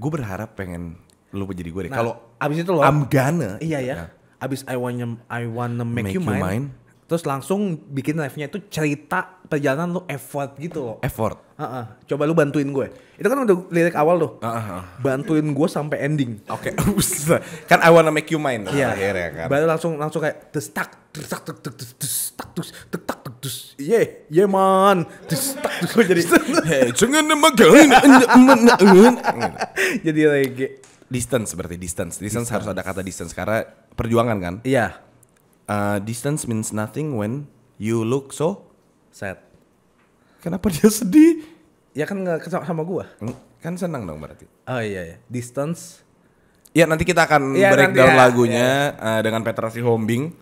Speaker 1: gue berharap pengen lu jadi gue deh. Nah, Kalau abis itu lo I'm gonna. Iya ya. ya. abis I wanna I wanna make, make you, mine, you mine terus langsung bikin live-nya itu cerita perjalanan lu effort gitu loh. Effort. Uh-uh. Coba lu bantuin gue. Itu kan udah lirik awal loh. Uh-huh. Bantuin gue sampai ending. Oke. Okay. kan I wanna make you mine. Iya. Yeah. Akhirnya kan. Baru langsung langsung kayak destak destak tek tek destak tek tek tak tek des. Ye, ye man. Destak tek gue jadi. Jangan makan. Jadi lagi distance berarti distance. Distance, distance. harus ada kata distance karena perjuangan kan? Iya uh, distance means nothing when you look so sad. Kenapa dia sedih? Ya kan nggak sama gua. Kan senang dong berarti. Oh iya iya. Distance. Ya nanti kita akan ya, breakdown ya, lagunya ya. ya. Uh, dengan Petra Sihombing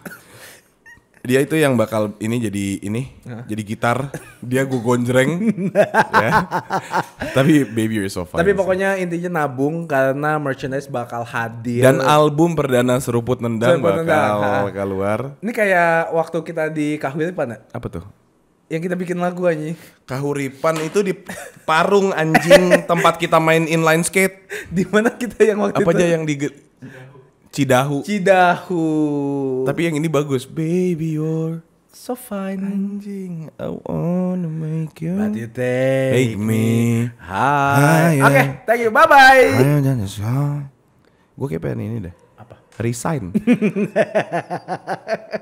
Speaker 1: dia itu yang bakal ini jadi ini jadi gitar dia gue gonjreng (laughs) ya. tapi baby you're so fine tapi pokoknya sih. intinya nabung karena merchandise bakal hadir dan album perdana seruput nendang seruput bakal nendang, keluar ini kayak waktu kita di kahwin apa tuh yang kita bikin lagu aja kahuripan itu di parung anjing (laughs) tempat kita main inline skate di mana kita yang waktu apa itu? aja yang di Cidahu. Cidahu. Tapi yang ini bagus. Baby you're so fine. Anjing, I wanna make you. But take, take me. Hi. Oke, okay, thank you. Bye bye. Ayo jangan Gue kayak pengen ini deh. Apa? Resign. (laughs)